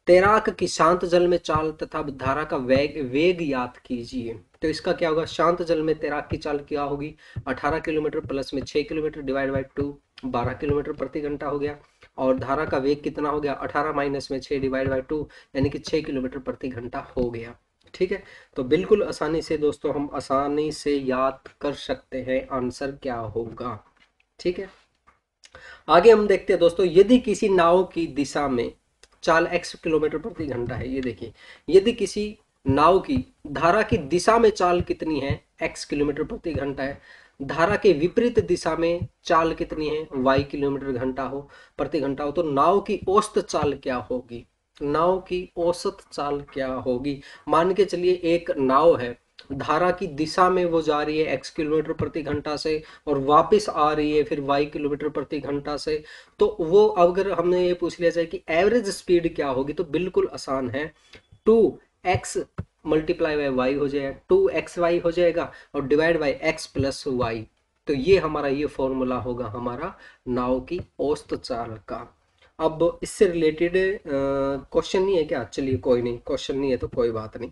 तैराक की शांत जल में चाल तथा धारा का वेग वेग याद कीजिए तो इसका क्या होगा शांत जल में तैराक की चाल क्या होगी 18 किलोमीटर प्लस में 6 किलोमीटर डिवाइड बाई टू बारह किलोमीटर प्रति घंटा हो गया और धारा का वेग कितना हो गया अठारह माइनस में छः डिवाइड बाई टू यानी कि छः किलोमीटर प्रति घंटा हो गया ठीक है तो बिल्कुल आसानी से दोस्तों हम आसानी से याद कर सकते हैं आंसर क्या होगा ठीक है आगे हम देखते हैं दोस्तों यदि किसी नाव की दिशा में चाल एक्स किलोमीटर प्रति घंटा है ये देखिए यदि किसी नाव की धारा की दिशा में चाल कितनी है एक्स किलोमीटर प्रति घंटा है धारा के विपरीत दिशा में चाल कितनी है वाई किलोमीटर घंटा हो प्रति घंटा हो तो नाव की औसत चाल क्या होगी नाव की औसत चाल क्या होगी मान के चलिए एक नाव है धारा की दिशा में वो जा रही है एक्स किलोमीटर प्रति घंटा से और वापस आ रही है फिर वाई किलोमीटर प्रति घंटा से तो वो अगर हमने ये पूछ लिया जाए कि एवरेज स्पीड क्या होगी तो बिल्कुल आसान है two X multiply by Y हो जाएगा टू एक्स वाई हो जाएगा और divide by X plus Y तो ये हमारा ये फॉर्मूला होगा हमारा नाव की औस्त चाल का अब इससे रिलेटेड क्वेश्चन नहीं है क्या चलिए कोई नहीं क्वेश्चन नहीं है तो कोई बात नहीं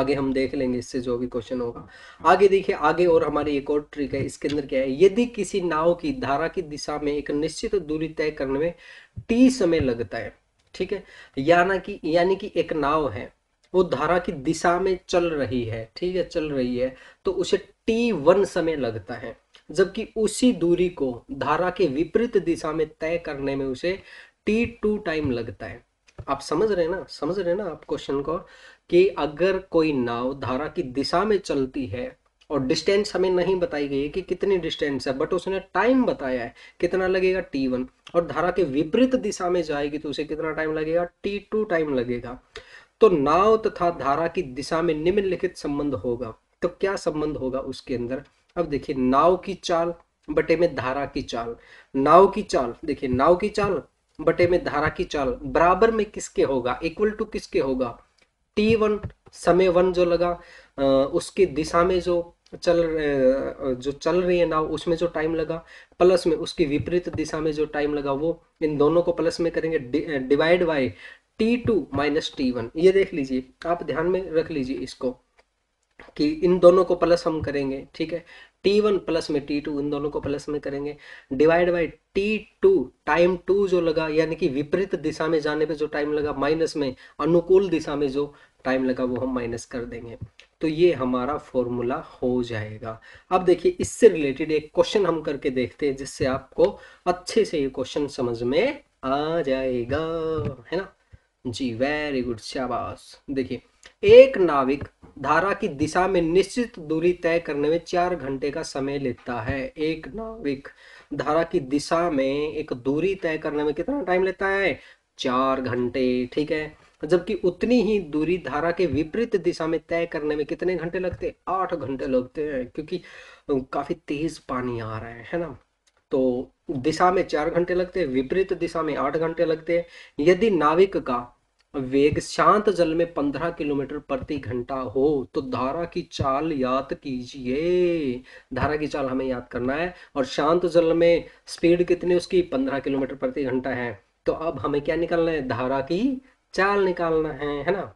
आगे हम देख लेंगे इससे जो भी क्वेश्चन होगा आगे देखिए आगे और हमारी एक और ट्रिक है इसके अंदर क्या है यदि किसी नाव की धारा की दिशा में एक निश्चित दूरी तय करने में टी समय लगता है ठीक है याना कि यानी कि एक नाव है वो धारा की दिशा में चल रही है ठीक है चल रही है तो उसे टी वन समय लगता है जबकि उसी दूरी को धारा के विपरीत दिशा में तय करने में उसे टी टू टाइम लगता है आप समझ रहे हैं ना समझ रहे हैं ना आप क्वेश्चन को कि अगर कोई नाव धारा की दिशा में चलती है और डिस्टेंस हमें नहीं बताई गई है कि कितनी डिस्टेंस है बट उसने टाइम बताया है कितना लगेगा टी वन और धारा के विपरीत दिशा में जाएगी तो उसे कितना टाइम लगेगा टी टू टाइम लगेगा तो नाव तथा धारा की दिशा में निम्नलिखित संबंध होगा तो क्या संबंध होगा उसके अंदर अब देखिए नाव की चाल बटे में धारा की चाल नाव की चाल देखिए नाव की चाल बटे में धारा की चाल बराबर में किसके होगा इक्वल टू किसके होगा टी वन समय वन जो लगा उसकी दिशा में जो चल जो चल रही है नाव उसमें जो टाइम लगा प्लस में उसकी विपरीत दिशा में जो टाइम लगा वो इन दोनों को प्लस में करेंगे divide by T two minus T one ये देख लीजिए आप ध्यान में रख लीजिए इसको कि इन दोनों को प्लस हम करेंगे ठीक है टी वन प्लस में टी टू इन दोनों को प्लस में करेंगे divide by T two time two जो लगा यानी कि विपरीत दिशा में जाने पे जो टाइम लगा माइनस में अनुकूल दिशा में जो टाइम लगा वो हम माइनस कर देंगे तो ये हमारा फॉर्मूला हो जाएगा अब देखिए इससे रिलेटेड एक क्वेश्चन हम करके देखते हैं जिससे आपको अच्छे से ये क्वेश्चन समझ में आ जाएगा है ना जी वेरी गुड शाबाश देखिए एक नाविक धारा की दिशा में निश्चित दूरी तय करने में चार घंटे का समय लेता है एक नाविक धारा की दिशा में एक दूरी तय करने में कितना टाइम लेता है चार घंटे ठीक है जबकि उतनी ही दूरी धारा के विपरीत दिशा में तय करने में कितने घंटे लगते हैं आठ घंटे लगते हैं क्योंकि काफी तेज पानी आ रहा है है ना तो दिशा में चार घंटे लगते हैं विपरीत दिशा में आठ घंटे लगते हैं यदि नाविक का वेग शांत जल में पंद्रह किलोमीटर प्रति घंटा हो तो धारा की चाल याद कीजिए धारा की चाल हमें याद करना है और शांत जल में स्पीड कितनी उसकी पंद्रह किलोमीटर प्रति घंटा है तो अब हमें क्या निकालना है धारा की चाल निकालना है है ना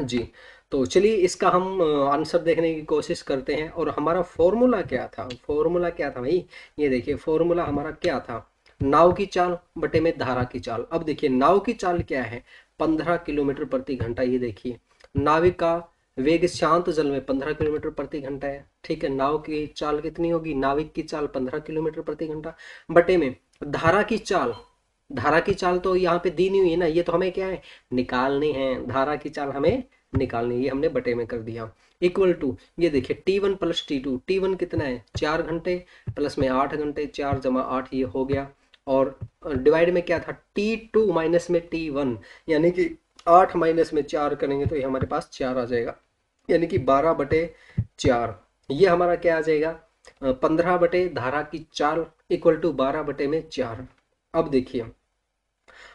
जी तो चलिए इसका हम आंसर देखने की कोशिश करते हैं और हमारा फॉर्मूला क्या था फॉर्मूला क्या था भाई ये देखिए फॉर्मूला हमारा क्या था नाव की चाल बटे में धारा की चाल अब देखिए नाव की चाल क्या है पंद्रह किलोमीटर प्रति घंटा ये देखिए नाविक का वेग शांत जल में पंद्रह किलोमीटर प्रति घंटा है ठीक है नाव की चाल कितनी होगी नाविक की चाल पंद्रह किलोमीटर प्रति घंटा बटे में धारा की चाल धारा की चाल तो यहाँ पे दी नहीं हुई है ना ये तो हमें क्या है निकालनी है धारा की चाल हमें निकालनी ये हमने बटे में कर दिया इक्वल टू ये देखिए T one plus T two T one कितना है चार घंटे प्लस में आठ घंटे चार जमा आठ ये हो गया और डिवाइड में क्या था टी टू माइनस में टी वन यानी कि आठ माइनस में चार करेंगे तो ये हमारे पास चार आ जाएगा यानी कि बारह बटे चार ये हमारा क्या आ जाएगा पंद्रह बटे धारा की चार इक्वल टू बारह बटे में चार अब देखिए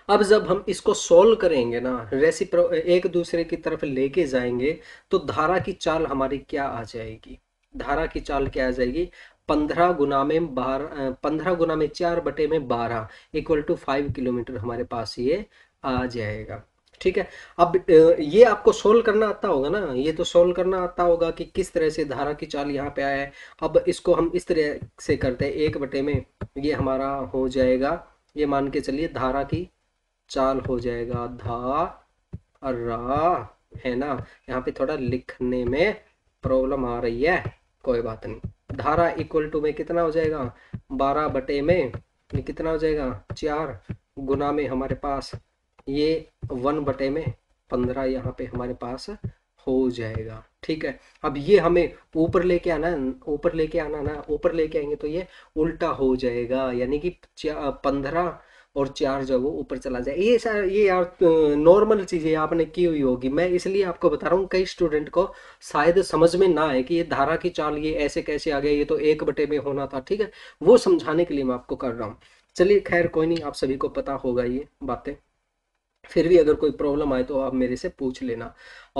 अब जब हम इसको सोल्व करेंगे ना रेसी एक दूसरे की तरफ लेके जाएंगे तो धारा की चाल हमारी क्या आ जाएगी धारा की चाल क्या आ जाएगी पंद्रह गुना में बारह पंद्रह गुना में चार बटे में बारह इक्वल टू फाइव किलोमीटर हमारे पास ये आ जाएगा ठीक है अब ये आपको सोल्व करना आता होगा ना ये तो सोल्व करना आता होगा कि किस तरह से धारा की चाल यहाँ पे आया है अब इसको हम इस तरह से करते हैं एक बटे में ये हमारा हो जाएगा ये मान के चलिए धारा की चाल हो जाएगा धा रा है ना यहाँ पे थोड़ा लिखने में प्रॉब्लम आ रही है कोई बात नहीं धारा इक्वल टू में कितना हो जाएगा बारह बटे में कितना हो जाएगा चार गुना में हमारे पास ये वन बटे में पंद्रह यहाँ पे हमारे पास हो जाएगा ठीक है अब ये हमें ऊपर लेके आना ऊपर लेके आना ना ऊपर लेके आएंगे तो ये उल्टा हो जाएगा यानी कि पंद्रह और चार्ज है वो ऊपर चला जाए ये सर ये यार नॉर्मल चीज़ें आपने की हुई होगी मैं इसलिए आपको बता रहा हूँ कई स्टूडेंट को शायद समझ में ना आए कि ये धारा की चाल ये ऐसे कैसे आ गया ये तो एक बटे में होना था ठीक है वो समझाने के लिए मैं आपको कर रहा हूँ चलिए खैर कोई नहीं आप सभी को पता होगा ये बातें फिर भी अगर कोई प्रॉब्लम आए तो आप मेरे से पूछ लेना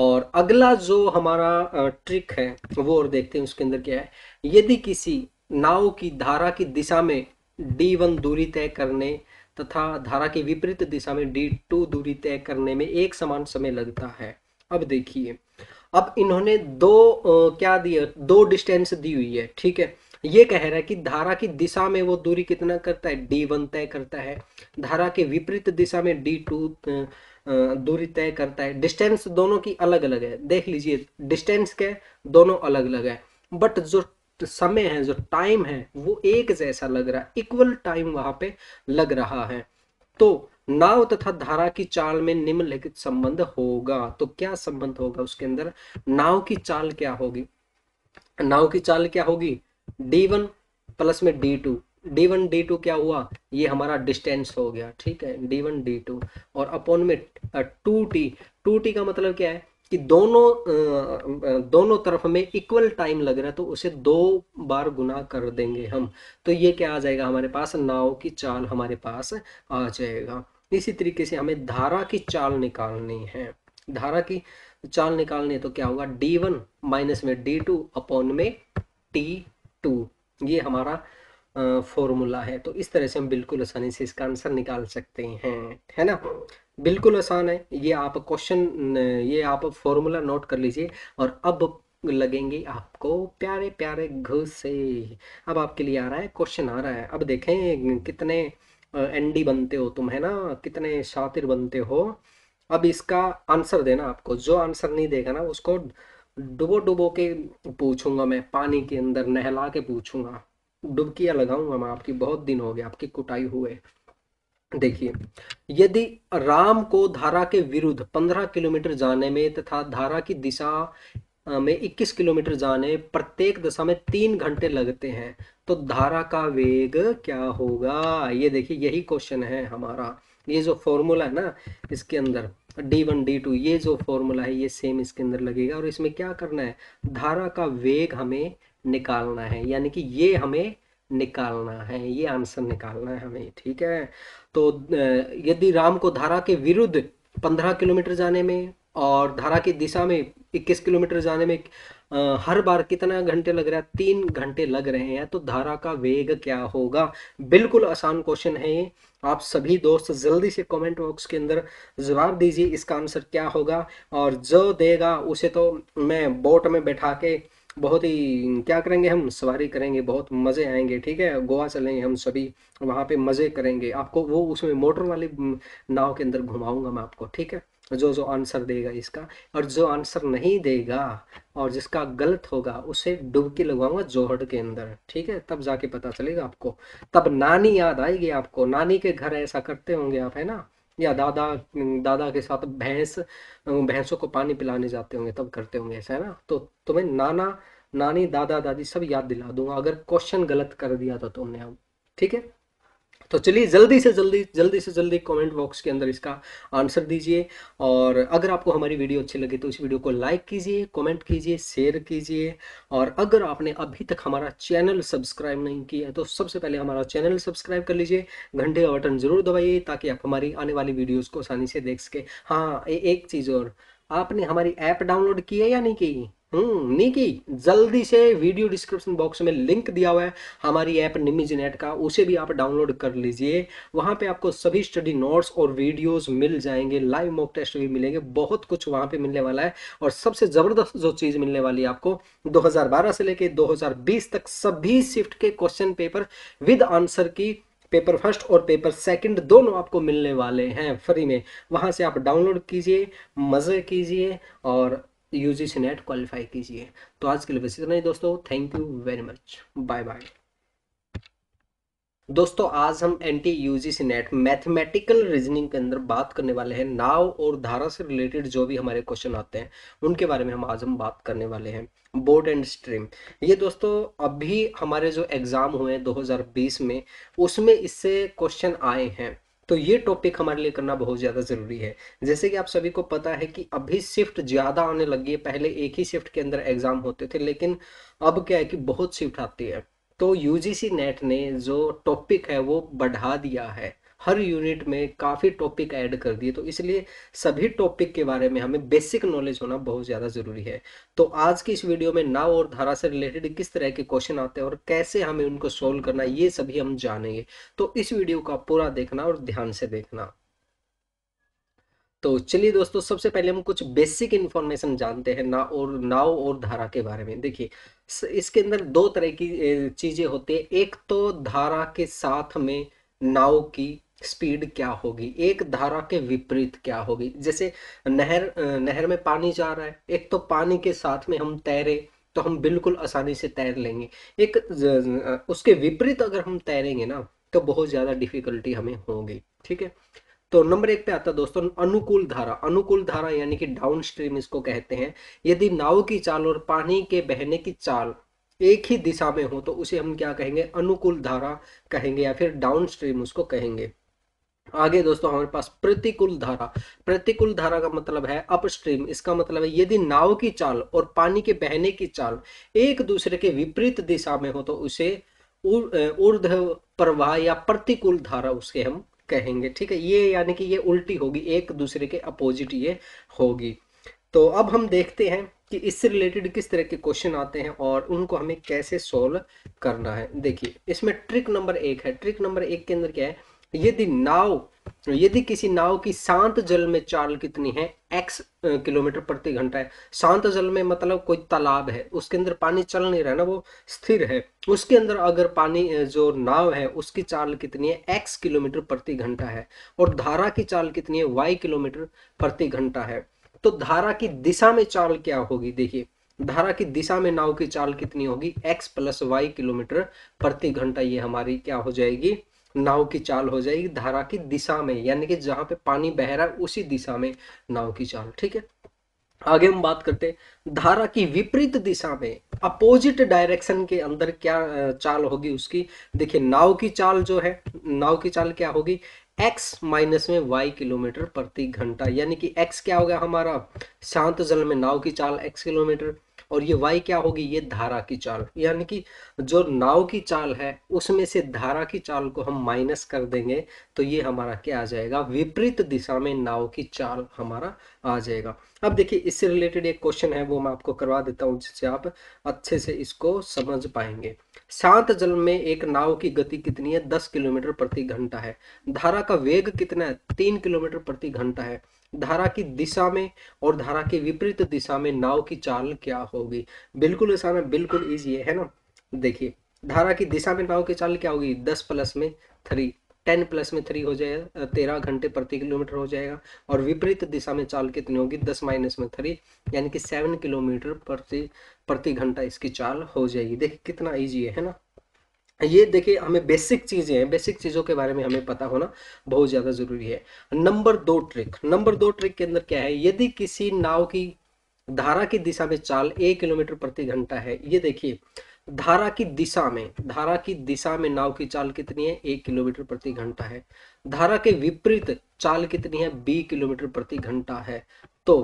और अगला जो हमारा ट्रिक है वो और देखते हैं उसके अंदर क्या है यदि किसी नाव की धारा की दिशा में डी वन दूरी तय करने तथा धारा के विपरीत दिशा में डी टू दूरी तय करने में एक समान समय लगता है अब देखिए अब इन्होंने दो आ, क्या दिया दो डिस्टेंस दी हुई है ठीक है ये कह रहा है कि धारा की दिशा में वो दूरी कितना करता है डी वन तय करता है धारा के विपरीत दिशा में डी टू दूरी तय करता है डिस्टेंस दोनों की अलग अलग है देख लीजिए डिस्टेंस के दोनों अलग अलग है बट जो समय है जो टाइम है वो एक जैसा लग रहा है इक्वल टाइम वहां पे लग रहा है तो नाव तथा धारा की चाल में निम्नलिखित संबंध होगा तो क्या संबंध होगा उसके अंदर नाव की चाल क्या होगी नाव की चाल क्या होगी डी वन प्लस में D two D one D two क्या हुआ ये हमारा डिस्टेंस हो गया ठीक है डी वन डी टू और अपॉन में टू टी टू टी का मतलब क्या है कि दोनों दोनों तरफ हमें इक्वल टाइम लग रहा है तो उसे दो बार गुना कर देंगे हम तो ये क्या आ जाएगा हमारे पास नाव की चाल हमारे पास आ जाएगा इसी तरीके से हमें धारा की चाल निकालनी है धारा की चाल निकालनी है तो क्या होगा डी वन माइनस में डी टू अपॉन में टी टू ये हमारा फॉर्मूला है तो इस तरह से हम बिल्कुल आसानी से इसका आंसर निकाल सकते हैं है ना बिल्कुल आसान है ये आप क्वेश्चन ये आप फॉर्मूला नोट कर लीजिए और अब लगेंगे आपको प्यारे प्यारे घुसे अब आपके लिए आ रहा है क्वेश्चन आ रहा है अब देखें कितने एनडी बनते हो तुम है ना कितने शातिर बनते हो अब इसका आंसर देना आपको जो आंसर नहीं देगा ना उसको डुबो डुबो के पूछूंगा मैं पानी के अंदर नहला के पूछूंगा डुबकियाँ लगाऊंगा मैं आपकी बहुत दिन हो गया आपकी कुटाई हुए देखिए यदि राम को धारा के विरुद्ध 15 किलोमीटर जाने में तथा धारा की दिशा में 21 किलोमीटर जाने प्रत्येक दशा में तीन घंटे लगते हैं तो धारा का वेग क्या होगा ये देखिए यही क्वेश्चन है हमारा ये जो फॉर्मूला है ना इसके अंदर डी वन डी टू ये जो फॉर्मूला है ये सेम इसके अंदर लगेगा और इसमें क्या करना है धारा का वेग हमें निकालना है यानी कि ये हमें निकालना है ये आंसर निकालना है हमें ठीक है तो यदि राम को धारा के विरुद्ध पंद्रह किलोमीटर जाने में और धारा की दिशा में इक्कीस किलोमीटर जाने में हर बार कितना घंटे लग रहा है तीन घंटे लग रहे हैं तो धारा का वेग क्या होगा बिल्कुल आसान क्वेश्चन है ये आप सभी दोस्त जल्दी से कमेंट बॉक्स के अंदर जवाब दीजिए इसका आंसर क्या होगा और जो देगा उसे तो मैं बोट में बैठा के बहुत ही क्या करेंगे हम सवारी करेंगे बहुत मज़े आएंगे ठीक है गोवा चलेंगे हम सभी वहाँ पे मज़े करेंगे आपको वो उसमें मोटर वाली नाव के अंदर घुमाऊंगा मैं आपको ठीक है जो जो आंसर देगा इसका और जो आंसर नहीं देगा और जिसका गलत होगा उसे डुबकी लगवाऊंगा जोहड़ के अंदर ठीक है तब जाके पता चलेगा आपको तब नानी याद आएगी आपको नानी के घर ऐसा करते होंगे आप है ना या दादा दादा के साथ भैंस भैंसों को पानी पिलाने जाते होंगे तब करते होंगे ऐसा है ना तो तुम्हें नाना नानी दादा दादी सब याद दिला दूंगा अगर क्वेश्चन गलत कर दिया तो तुमने अब ठीक है तो चलिए जल्दी से जल्दी जल्दी से जल्दी कमेंट बॉक्स के अंदर इसका आंसर दीजिए और अगर आपको हमारी वीडियो अच्छी लगी तो इस वीडियो को लाइक कीजिए कमेंट कीजिए शेयर कीजिए और अगर आपने अभी तक हमारा चैनल सब्सक्राइब नहीं किया तो सबसे पहले हमारा चैनल सब्सक्राइब कर लीजिए घंटे का बटन जरूर दबाइए ताकि आप हमारी आने वाली वीडियोज़ को आसानी से देख सके हाँ ए, एक चीज़ और आपने हमारी ऐप डाउनलोड की है या नहीं की हम्म, निकी जल्दी से वीडियो डिस्क्रिप्शन बॉक्स में लिंक दिया हुआ है हमारी ऐप निमी नेट का उसे भी आप डाउनलोड कर लीजिए वहां पे आपको सभी स्टडी नोट्स और वीडियोस मिल जाएंगे लाइव मॉक टेस्ट भी मिलेंगे बहुत कुछ वहां पे मिलने वाला है और सबसे ज़बरदस्त जो चीज़ मिलने वाली है आपको 2012 से लेके दो तक सभी शिफ्ट के question paper with answer key paper first और पेपर सेकंड दोनों आपको मिलने वाले हैं फ्री में वहां से आप डाउनलोड कीजिए मज़े कीजिए और U G C NET qualify कीजिए तो आज के लिए बस इतना ही दोस्तों thank you very much bye bye दोस्तों आज हम N T U G C NET mathematical reasoning के अंदर बात करने वाले हैं नाव और धारा से रिलेटेड जो भी हमारे क्वेश्चन आते हैं उनके बारे में हम आज हम बात करने वाले हैं बोर्ड एंड स्ट्रीम ये दोस्तों अभी हमारे जो एग्ज़ाम हुए हैं 2020 में उसमें इससे क्वेश्चन आए हैं तो ये टॉपिक हमारे लिए करना बहुत ज़्यादा ज़रूरी है जैसे कि आप सभी को पता है कि अभी शिफ्ट ज़्यादा आने लगी है पहले एक ही शिफ्ट के अंदर एग्ज़ाम होते थे लेकिन अब क्या है कि बहुत शिफ्ट आती है तो यूजीसी नेट ने जो टॉपिक है वो बढ़ा दिया है हर यूनिट में काफ़ी टॉपिक ऐड कर दिए तो इसलिए सभी टॉपिक के बारे में हमें बेसिक नॉलेज होना बहुत ज़्यादा ज़रूरी है तो आज की इस वीडियो में नाव और धारा से रिलेटेड किस तरह के क्वेश्चन आते हैं और कैसे हमें उनको सोल्व करना ये सभी हम जानेंगे तो इस वीडियो का पूरा देखना और ध्यान से देखना तो चलिए दोस्तों सबसे पहले हम कुछ बेसिक इन्फॉर्मेशन जानते हैं ना और नाव और धारा के बारे में देखिए इसके अंदर दो तरह की चीजें होती है एक तो धारा के साथ में नाव की स्पीड क्या होगी एक धारा के विपरीत क्या होगी जैसे नहर नहर में पानी जा रहा है एक तो पानी के साथ में हम तैरे तो हम बिल्कुल आसानी से तैर लेंगे एक उसके विपरीत अगर हम तैरेंगे ना तो बहुत ज़्यादा डिफिकल्टी हमें होगी ठीक है तो नंबर एक पे आता है दोस्तों अनुकूल धारा अनुकूल धारा यानी कि डाउन स्ट्रीम इसको कहते हैं यदि नाव की चाल और पानी के बहने की चाल एक ही दिशा में हो तो उसे हम क्या कहेंगे अनुकूल धारा कहेंगे या फिर डाउन स्ट्रीम उसको कहेंगे आगे दोस्तों हमारे पास प्रतिकूल धारा प्रतिकूल धारा का मतलब है अपस्ट्रीम इसका मतलब है यदि नाव की चाल और पानी के बहने की चाल एक दूसरे के विपरीत दिशा में हो तो उसे ऊर्ध प्रवाह या प्रतिकूल धारा उसके हम कहेंगे ठीक है ये यानी कि ये उल्टी होगी एक दूसरे के अपोजिट ये होगी तो अब हम देखते हैं कि इससे रिलेटेड किस तरह के क्वेश्चन आते हैं और उनको हमें कैसे सोल्व करना है देखिए इसमें ट्रिक नंबर एक है ट्रिक नंबर एक के अंदर क्या है यदि नाव यदि किसी नाव की शांत जल में चाल कितनी है एक्स किलोमीटर प्रति घंटा है शांत जल में मतलब कोई तालाब है उसके अंदर पानी चल नहीं रहा ना वो स्थिर है उसके अंदर अगर पानी जो नाव है उसकी चाल कितनी है एक्स किलोमीटर प्रति घंटा है और धारा की चाल कितनी है वाई किलोमीटर प्रति घंटा है तो धारा की दिशा में चाल क्या होगी देखिए धारा की दिशा में नाव की चाल कितनी होगी एक्स प्लस वाई किलोमीटर प्रति घंटा ये हमारी क्या हो जाएगी नाव की चाल हो जाएगी धारा की दिशा में यानी कि जहां पे पानी बह रहा है उसी दिशा में नाव की चाल ठीक है आगे हम बात करते हैं धारा की विपरीत दिशा में अपोजिट डायरेक्शन के अंदर क्या चाल होगी उसकी देखिए नाव की चाल जो है नाव की चाल क्या होगी x माइनस में y किलोमीटर प्रति घंटा यानी कि x क्या होगा हमारा शांत जल में नाव की चाल x किलोमीटर और ये वाई क्या होगी ये धारा की चाल यानी कि जो नाव की चाल है उसमें से धारा की चाल को हम माइनस कर देंगे तो ये हमारा क्या आ जाएगा विपरीत दिशा में नाव की चाल हमारा आ जाएगा अब देखिए इससे रिलेटेड एक क्वेश्चन है वो मैं आपको करवा देता हूँ जिससे आप अच्छे से इसको समझ पाएंगे शांत जल में एक नाव की गति कितनी है दस किलोमीटर प्रति घंटा है धारा का वेग कितना है तीन किलोमीटर प्रति घंटा है धारा की दिशा में और धारा के विपरीत दिशा में नाव की चाल क्या होगी बिल्कुल आसान है बिल्कुल ईजी है ना देखिए धारा की दिशा में नाव की चाल क्या होगी दस प्लस में थ्री टेन प्लस में थ्री हो जाएगा तेरह घंटे प्रति किलोमीटर हो जाएगा और विपरीत दिशा में चाल कितनी होगी दस माइनस में थ्री यानी कि सेवन किलोमीटर प्रति प्रति घंटा इसकी चाल हो जाएगी देखिए कितना ईजी है ना ये देखिए हमें बेसिक चीज़ें हैं बेसिक चीज़ों के बारे में हमें पता होना बहुत ज़्यादा ज़रूरी है नंबर दो ट्रिक नंबर दो ट्रिक के अंदर क्या है यदि किसी नाव की धारा की दिशा में चाल एक किलोमीटर प्रति घंटा है ये देखिए धारा की दिशा में धारा की दिशा में नाव की चाल कितनी है एक किलोमीटर प्रति घंटा है धारा के विपरीत चाल कितनी है बी किलोमीटर प्रति घंटा है तो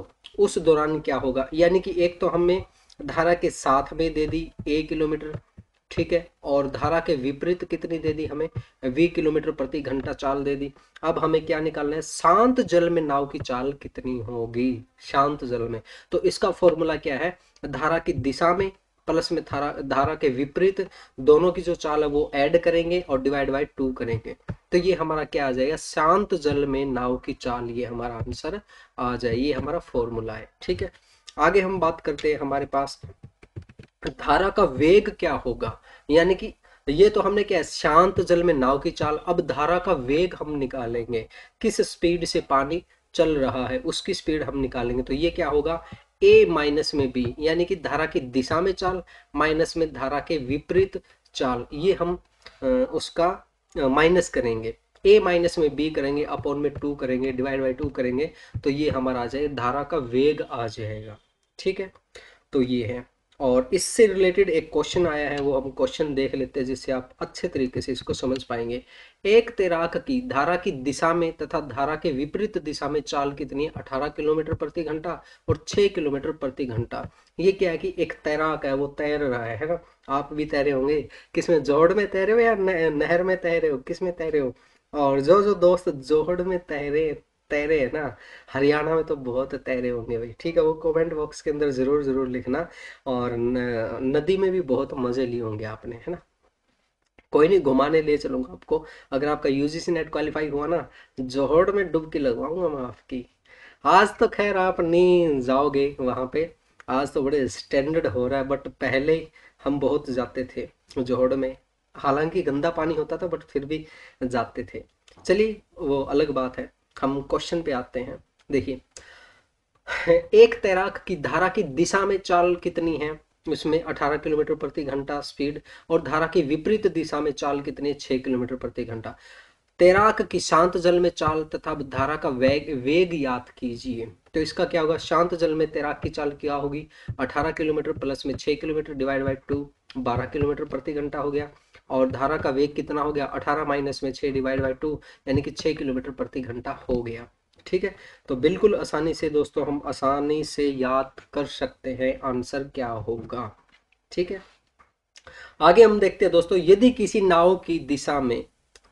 उस दौरान क्या होगा यानी कि एक तो हमें धारा के साथ में दे दी एक किलोमीटर ठीक है और धारा के विपरीत कितनी दे दी हमें वी किलोमीटर प्रति घंटा चाल दे दी अब हमें क्या निकालना है शांत जल में नाव की चाल कितनी होगी शांत जल में तो इसका फॉर्मूला क्या है धारा की दिशा में प्लस में धारा धारा के विपरीत दोनों की जो चाल है वो ऐड करेंगे और डिवाइड बाई टू करेंगे तो ये हमारा क्या आ जाएगा शांत जल में नाव की चाल ये हमारा आंसर आ जाए ये हमारा फॉर्मूला है ठीक है आगे हम बात करते हैं हमारे पास धारा का वेग क्या होगा यानी कि ये तो हमने क्या शांत जल में नाव की चाल अब धारा का वेग हम निकालेंगे किस स्पीड से पानी चल रहा है उसकी स्पीड हम निकालेंगे तो ये क्या होगा ए माइनस में बी यानी कि धारा की दिशा में चाल माइनस में धारा के विपरीत चाल ये हम उसका माइनस करेंगे ए माइनस में बी करेंगे अपॉन में टू करेंगे डिवाइड बाई टू करेंगे तो ये हमारा आ जाएगा धारा का वेग आ जाएगा ठीक है तो ये है और इससे रिलेटेड एक क्वेश्चन आया है वो हम क्वेश्चन देख लेते हैं जिससे आप अच्छे तरीके से इसको समझ पाएंगे एक तैराक की धारा की दिशा में तथा धारा के विपरीत दिशा में चाल कितनी है 18 किलोमीटर प्रति घंटा और 6 किलोमीटर प्रति घंटा ये क्या है कि एक तैराक है वो तैर रहा है है ना आप भी तैरे होंगे किसमें जोहड़ जोड़ में तैरे हो या नहर में तैरे हो किस में तैरे हो और जो जो दोस्त जोहड़ में तैरे तैरे है ना हरियाणा में तो बहुत तैरे होंगे भाई ठीक है वो कमेंट बॉक्स के अंदर ज़रूर ज़रूर लिखना और न, नदी में भी बहुत मज़े लिए होंगे आपने है ना कोई नहीं घुमाने ले चलूंगा आपको अगर आपका यूजीसी नेट क्वालिफाई हुआ ना जोहड़ में डुबकी लगवाऊंगा मैं आपकी आज तो खैर आप नहीं जाओगे वहां पे आज तो बड़े स्टैंडर्ड हो रहा है बट पहले हम बहुत जाते थे जोहड़ में हालांकि गंदा पानी होता था बट फिर भी जाते थे चलिए वो अलग बात है हम क्वेश्चन पे आते हैं देखिए एक तैराक की धारा की दिशा में चाल कितनी है उसमें 18 किलोमीटर प्रति घंटा स्पीड और धारा की विपरीत दिशा में चाल कितनी है छह किलोमीटर प्रति घंटा तैराक की शांत जल में चाल तथा धारा का वेग वेग याद कीजिए तो इसका क्या होगा शांत जल में तैराक की चाल क्या होगी 18 किलोमीटर प्लस में 6 किलोमीटर डिवाइड बाई टू बारह किलोमीटर प्रति घंटा हो गया और धारा का वेग कितना हो गया अठारह माइनस में छः डिवाइड बाई टू यानी कि छः किलोमीटर प्रति घंटा हो गया ठीक है तो बिल्कुल आसानी से दोस्तों हम आसानी से याद कर सकते हैं आंसर क्या होगा ठीक है आगे हम देखते हैं दोस्तों यदि किसी नाव की दिशा में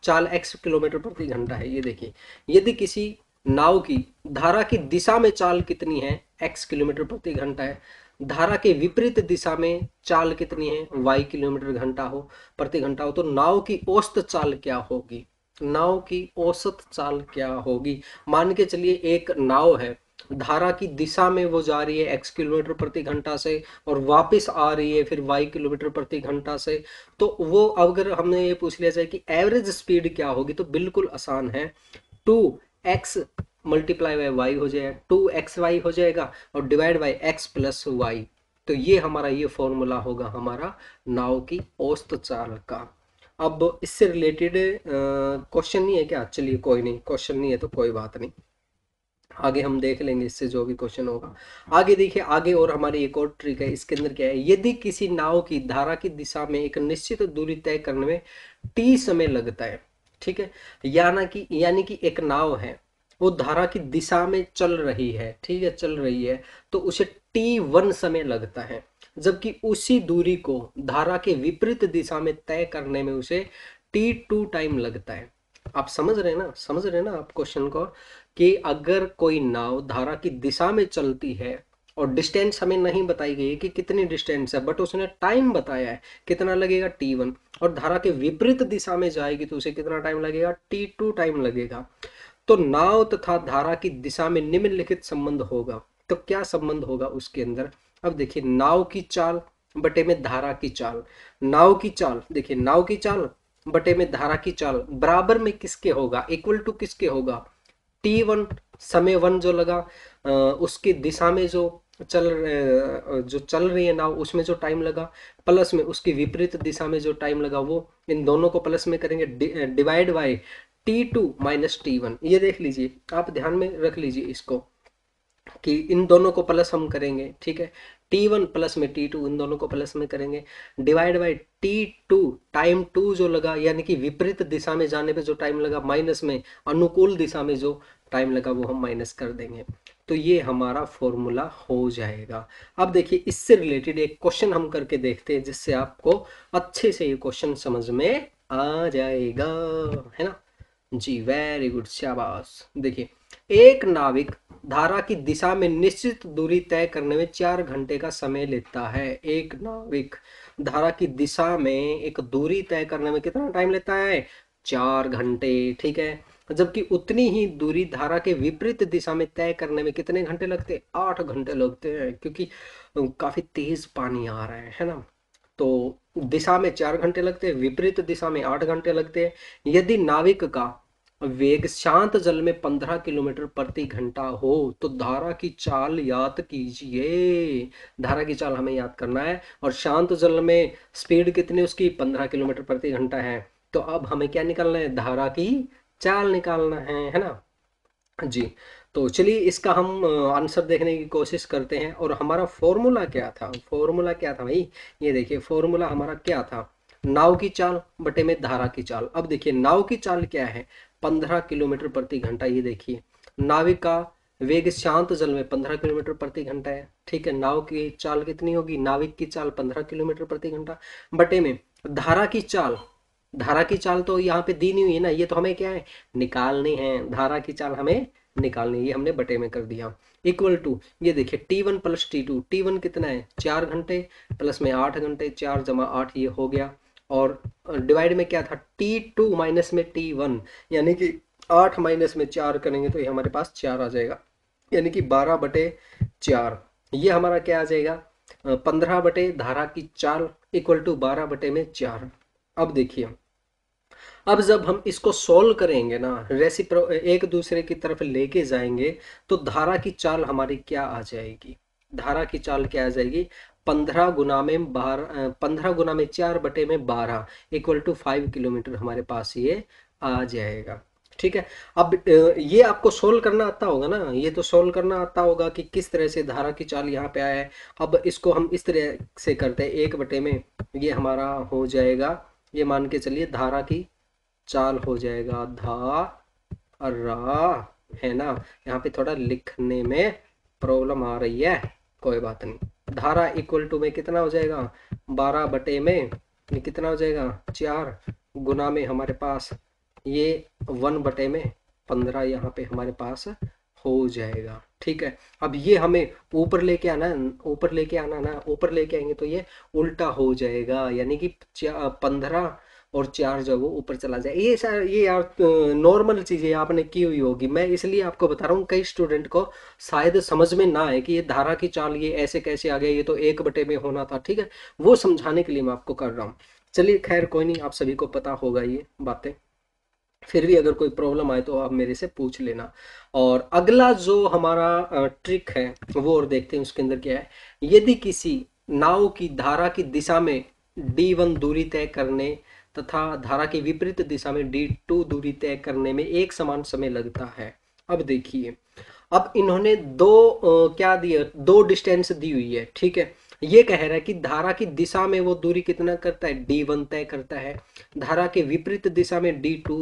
चाल एक्स किलोमीटर प्रति घंटा है ये देखिए यदि किसी नाव की धारा की दिशा में चाल कितनी है एक्स किलोमीटर प्रति घंटा है धारा के विपरीत दिशा में चाल कितनी है वाई किलोमीटर घंटा हो प्रति घंटा हो तो नाव की औसत चाल क्या होगी नाव की औसत चाल क्या होगी मान के चलिए एक नाव है धारा की दिशा में वो जा रही है एक्स किलोमीटर प्रति घंटा से और वापस आ रही है फिर वाई किलोमीटर प्रति घंटा से तो वो अगर हमने ये पूछ लिया जाए कि एवरेज स्पीड क्या होगी तो बिल्कुल आसान है two X multiply by Y हो जाएगा टू एक्स वाई हो जाएगा और divide by X plus Y तो ये हमारा ये फॉर्मूला होगा हमारा नाव की औस्त चाल का अब इससे रिलेटेड क्वेश्चन नहीं है क्या चलिए कोई नहीं क्वेश्चन नहीं है तो कोई बात नहीं आगे हम देख लेंगे इससे जो भी क्वेश्चन होगा आगे देखिए आगे और हमारी एक और ट्रिक है इसके अंदर क्या है यदि किसी नाव की धारा की दिशा में एक निश्चित दूरी तय करने में टी समय लगता है ठीक है यानी कि यानी कि एक नाव है वो धारा की दिशा में चल रही है ठीक है चल रही है तो उसे टी वन समय लगता है जबकि उसी दूरी को धारा के विपरीत दिशा में तय करने में उसे टी टू टाइम लगता है आप समझ रहे हैं ना समझ रहे ना आप क्वेश्चन को कि अगर कोई नाव धारा की दिशा में चलती है और डिस्टेंस हमें नहीं बताई गई है कि कितनी डिस्टेंस है बट उसने टाइम बताया है कितना लगेगा टी वन और धारा के विपरीत दिशा में जाएगी तो उसे कितना टाइम लगेगा टी टू टाइम लगेगा तो नाव तथा धारा की दिशा में निम्नलिखित संबंध होगा तो क्या संबंध होगा उसके अंदर अब देखिए नाव की चाल बटे में धारा की चाल नाव की चाल देखिए नाव की चाल बटे में धारा की चाल बराबर में किसके होगा इक्वल टू किसके होगा टी वन समय वन जो लगा उसकी दिशा में जो चल जो चल रही है नाव उसमें जो टाइम लगा प्लस में उसकी विपरीत दिशा में जो टाइम लगा वो इन दोनों को प्लस में करेंगे divide by T two minus T one ये देख लीजिए आप ध्यान में रख लीजिए इसको कि इन दोनों को प्लस हम करेंगे ठीक है टी वन प्लस में टी टू इन दोनों को प्लस में करेंगे divide by T two time two जो लगा यानी कि विपरीत दिशा में जाने पे जो टाइम लगा माइनस में अनुकूल दिशा में जो टाइम लगा वो हम माइनस कर देंगे तो ये हमारा फॉर्मूला हो जाएगा अब देखिए इससे रिलेटेड एक क्वेश्चन हम करके देखते हैं जिससे आपको अच्छे से ये क्वेश्चन समझ में आ जाएगा है ना जी वेरी गुड शाबाश देखिए एक नाविक धारा की दिशा में निश्चित दूरी तय करने में चार घंटे का समय लेता है एक नाविक धारा की दिशा में एक दूरी तय करने में कितना टाइम लेता है चार घंटे ठीक है जबकि उतनी ही दूरी धारा के विपरीत दिशा में तय करने में कितने घंटे लगते हैं आठ घंटे लगते हैं क्योंकि काफी तेज पानी आ रहा है है ना तो दिशा में चार घंटे लगते हैं विपरीत दिशा में आठ घंटे लगते हैं यदि नाविक का वेग शांत जल में पंद्रह किलोमीटर प्रति घंटा हो तो धारा की चाल याद कीजिए धारा की चाल हमें याद करना है और शांत जल में स्पीड कितनी उसकी पंद्रह किलोमीटर प्रति घंटा है तो अब हमें क्या निकालना है धारा की चाल निकालना है है ना जी तो चलिए इसका हम आंसर देखने की कोशिश करते हैं और हमारा फॉर्मूला क्या था फॉर्मूला क्या था भाई ये देखिए फॉर्मूला हमारा क्या था नाव की चाल बटे में धारा की चाल अब देखिए नाव की चाल क्या है पंद्रह किलोमीटर प्रति घंटा ये देखिए नाविक का वेग शांत जल में पंद्रह किलोमीटर प्रति घंटा है ठीक है नाव की चाल कितनी होगी नाविक की चाल पंद्रह किलोमीटर प्रति घंटा बटे में धारा की चाल धारा की चाल तो यहाँ पे दी नहीं हुई है ना ये तो हमें क्या है निकालनी है धारा की चाल हमें निकालनी ये हमने बटे में कर दिया इक्वल टू ये देखिए T one plus T two T one कितना है चार घंटे प्लस में आठ घंटे चार जमा आठ ये हो गया और डिवाइड में क्या था टी टू माइनस में टी वन यानी कि आठ माइनस में चार करेंगे तो ये हमारे पास चार आ जाएगा यानी कि बारह बटे चार ये हमारा क्या आ जाएगा पंद्रह बटे धारा की चार इक्वल टू बारह बटे में चार अब देखिए अब जब हम इसको सोल्व करेंगे ना रेसी एक दूसरे की तरफ लेके जाएंगे तो धारा की चाल हमारी क्या आ जाएगी धारा की चाल क्या आ जाएगी पंद्रह गुना में बारह पंद्रह गुना में चार बटे में बारह इक्वल टू फाइव किलोमीटर हमारे पास ये आ जाएगा ठीक है अब ये आपको सोल्व करना आता होगा ना ये तो सोल्व करना आता होगा कि किस तरह से धारा की चाल यहाँ पे आया है अब इसको हम इस तरह से करते हैं एक बटे में ये हमारा हो जाएगा ये मान के चलिए धारा की चाल हो जाएगा धा रा है ना यहाँ पे थोड़ा लिखने में प्रॉब्लम आ रही है कोई बात नहीं धारा इक्वल टू में कितना हो जाएगा बारह बटे में कितना हो जाएगा चार गुना में हमारे पास ये वन बटे में पंद्रह यहाँ पे हमारे पास हो जाएगा ठीक है अब ये हमें ऊपर लेके आना ऊपर लेके आना ना ऊपर लेके आएंगे तो ये उल्टा हो जाएगा यानी कि पंद्रह और चार्ज है वो ऊपर चला जाए ये सर ये यार नॉर्मल चीज़ें आपने की हुई होगी मैं इसलिए आपको बता रहा हूँ कई स्टूडेंट को शायद समझ में ना आए कि ये धारा की चाल ये ऐसे कैसे आ गया ये तो एक बटे में होना था ठीक है वो समझाने के लिए मैं आपको कर रहा हूँ चलिए खैर कोई नहीं आप सभी को पता होगा ये बातें फिर भी अगर कोई प्रॉब्लम आए तो आप मेरे से पूछ लेना और अगला जो हमारा ट्रिक है वो और देखते हैं उसके अंदर क्या है यदि किसी नाव की धारा की दिशा में डी वन दूरी तय करने तथा धारा की विपरीत दिशा में डी टू दूरी तय करने में एक समान समय लगता है अब देखिए अब इन्होंने दो आ, क्या दिया दो डिस्टेंस दी हुई है ठीक है ये कह रहा है कि धारा की दिशा में वो दूरी कितना करता है डी वन तय करता है धारा के विपरीत दिशा में डी टू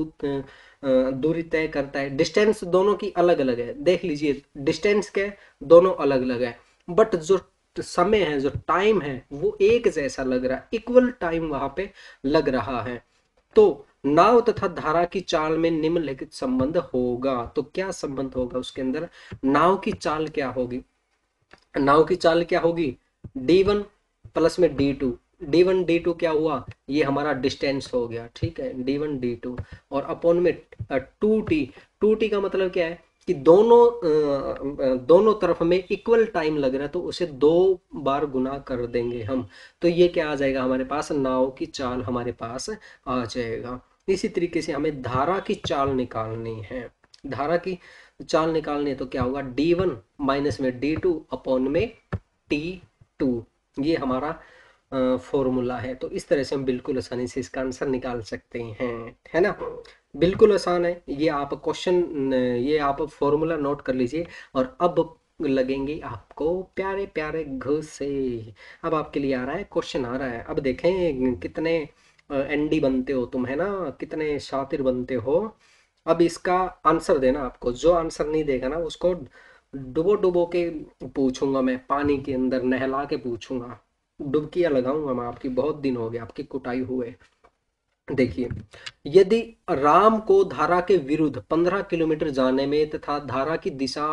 दूरी तय करता है डिस्टेंस दोनों की अलग अलग है देख लीजिए डिस्टेंस के दोनों अलग अलग है बट जो समय है जो टाइम है वो एक जैसा लग रहा है इक्वल टाइम वहां पे लग रहा है तो नाव तथा धारा की चाल में निम्नलिखित संबंध होगा तो क्या संबंध होगा उसके अंदर नाव की चाल क्या होगी नाव की चाल क्या होगी डी वन प्लस में D two D one D two क्या हुआ ये हमारा डिस्टेंस हो गया ठीक है डी वन डी टू और अपॉन में टू टी टू टी का मतलब क्या है कि दोनों दोनों तरफ हमें इक्वल टाइम लग रहा है तो उसे दो बार गुना कर देंगे हम तो ये क्या आ जाएगा हमारे पास नाव की चाल हमारे पास आ जाएगा इसी तरीके से हमें धारा की चाल निकालनी है धारा की चाल निकालनी है तो क्या होगा डी वन माइनस में डी टू अपॉन में टी टू ये हमारा फॉर्मूला है तो इस तरह से हम बिल्कुल आसानी से इसका आंसर निकाल सकते हैं है ना बिल्कुल आसान है ये आप क्वेश्चन ये आप फॉर्मूला नोट कर लीजिए और अब लगेंगे आपको प्यारे प्यारे घर से अब आपके लिए आ रहा है क्वेश्चन आ रहा है अब देखें कितने एनडी बनते हो तुम है ना कितने शातिर बनते हो अब इसका आंसर देना आपको जो आंसर नहीं देगा ना उसको डुबो डुबो के पूछूंगा मैं पानी के अंदर नहला के पूछूंगा डुबकियां लगाऊंगा मैं आपकी बहुत दिन हो गए आपकी कुटाई हुए देखिए यदि राम को धारा के विरुद्ध 15 किलोमीटर जाने में तथा धारा की दिशा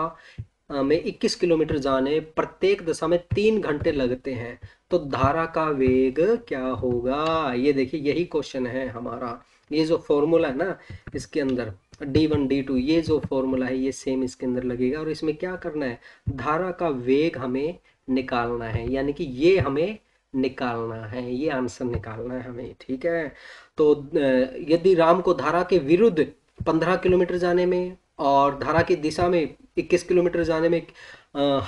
में 21 किलोमीटर जाने प्रत्येक दशा में तीन घंटे लगते हैं तो धारा का वेग क्या होगा ये देखिए यही क्वेश्चन है हमारा ये जो फॉर्मूला है ना इसके अंदर डी वन डी टू ये जो फॉर्मूला है ये सेम इसके अंदर लगेगा और इसमें क्या करना है धारा का वेग हमें निकालना है यानी कि ये हमें निकालना है ये आंसर निकालना है हमें ठीक है तो यदि राम को धारा के विरुद्ध पंद्रह किलोमीटर जाने में और धारा की दिशा में इक्कीस किलोमीटर जाने में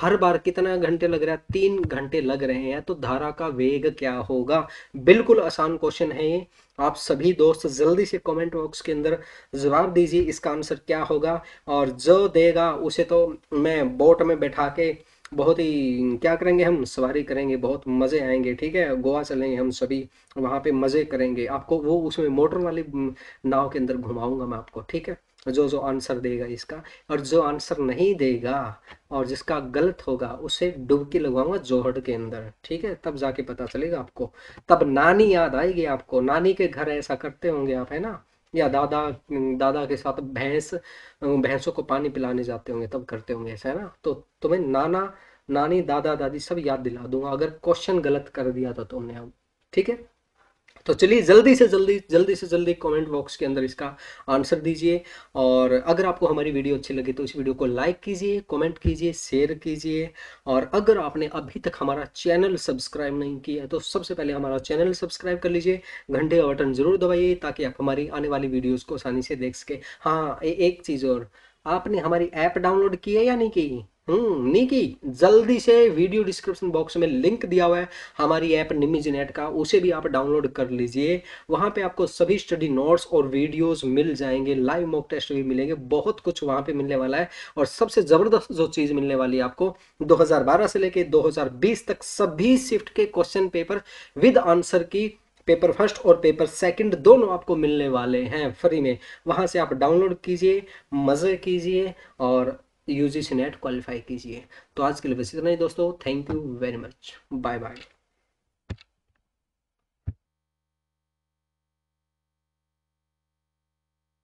हर बार कितना घंटे लग रहा है तीन घंटे लग रहे हैं तो धारा का वेग क्या होगा बिल्कुल आसान क्वेश्चन है ये आप सभी दोस्त जल्दी से कमेंट बॉक्स के अंदर जवाब दीजिए इसका आंसर क्या होगा और जो देगा उसे तो मैं बोट में बैठा के बहुत ही क्या करेंगे हम सवारी करेंगे बहुत मज़े आएंगे ठीक है गोवा चलेंगे हम सभी वहाँ पे मज़े करेंगे आपको वो उसमें मोटर वाली नाव के अंदर घुमाऊंगा मैं आपको ठीक है जो जो आंसर देगा इसका और जो आंसर नहीं देगा और जिसका गलत होगा उसे डुबकी लगवाऊंगा जोहड़ के अंदर ठीक है तब जाके पता चलेगा आपको तब नानी याद आएगी आपको नानी के घर ऐसा करते होंगे आप है ना या दादा दादा के साथ भैंस भैंसों को पानी पिलाने जाते होंगे तब करते होंगे ऐसा है ना तो तुम्हें नाना नानी दादा दादी सब याद दिला दूंगा अगर क्वेश्चन गलत कर दिया था तुमने अब ठीक है तो चलिए जल्दी से जल्दी जल्दी से जल्दी कमेंट बॉक्स के अंदर इसका आंसर दीजिए और अगर आपको हमारी वीडियो अच्छी लगी तो इस वीडियो को लाइक कीजिए कमेंट कीजिए शेयर कीजिए और अगर आपने अभी तक हमारा चैनल सब्सक्राइब नहीं किया है तो सबसे पहले हमारा चैनल सब्सक्राइब कर लीजिए घंटे का बटन ज़रूर दबाइए ताकि आप हमारी आने वाली वीडियोज़ को आसानी से देख सके हाँ ए, एक चीज़ और आपने हमारी ऐप डाउनलोड की है या नहीं की हम्म नहीं की जल्दी से वीडियो डिस्क्रिप्शन बॉक्स में लिंक दिया हुआ है हमारी ऐप निमिज नेट का उसे भी आप डाउनलोड कर लीजिए वहाँ पे आपको सभी स्टडी नोट्स और वीडियोस मिल जाएंगे लाइव मॉक टेस्ट भी मिलेंगे बहुत कुछ वहाँ पे मिलने वाला है और सबसे ज़बरदस्त जो चीज़ मिलने वाली है आपको 2012 से लेके दो तक सभी शिफ्ट के question paper with answer key paper first और पेपर सेकंड दोनों आपको मिलने वाले हैं फ्री में वहाँ से आप डाउनलोड कीजिए मज़े कीजिए और यू जी नेट क्वालिफाई कीजिए तो आज के लिए बस इतना ही दोस्तों thank you very much bye bye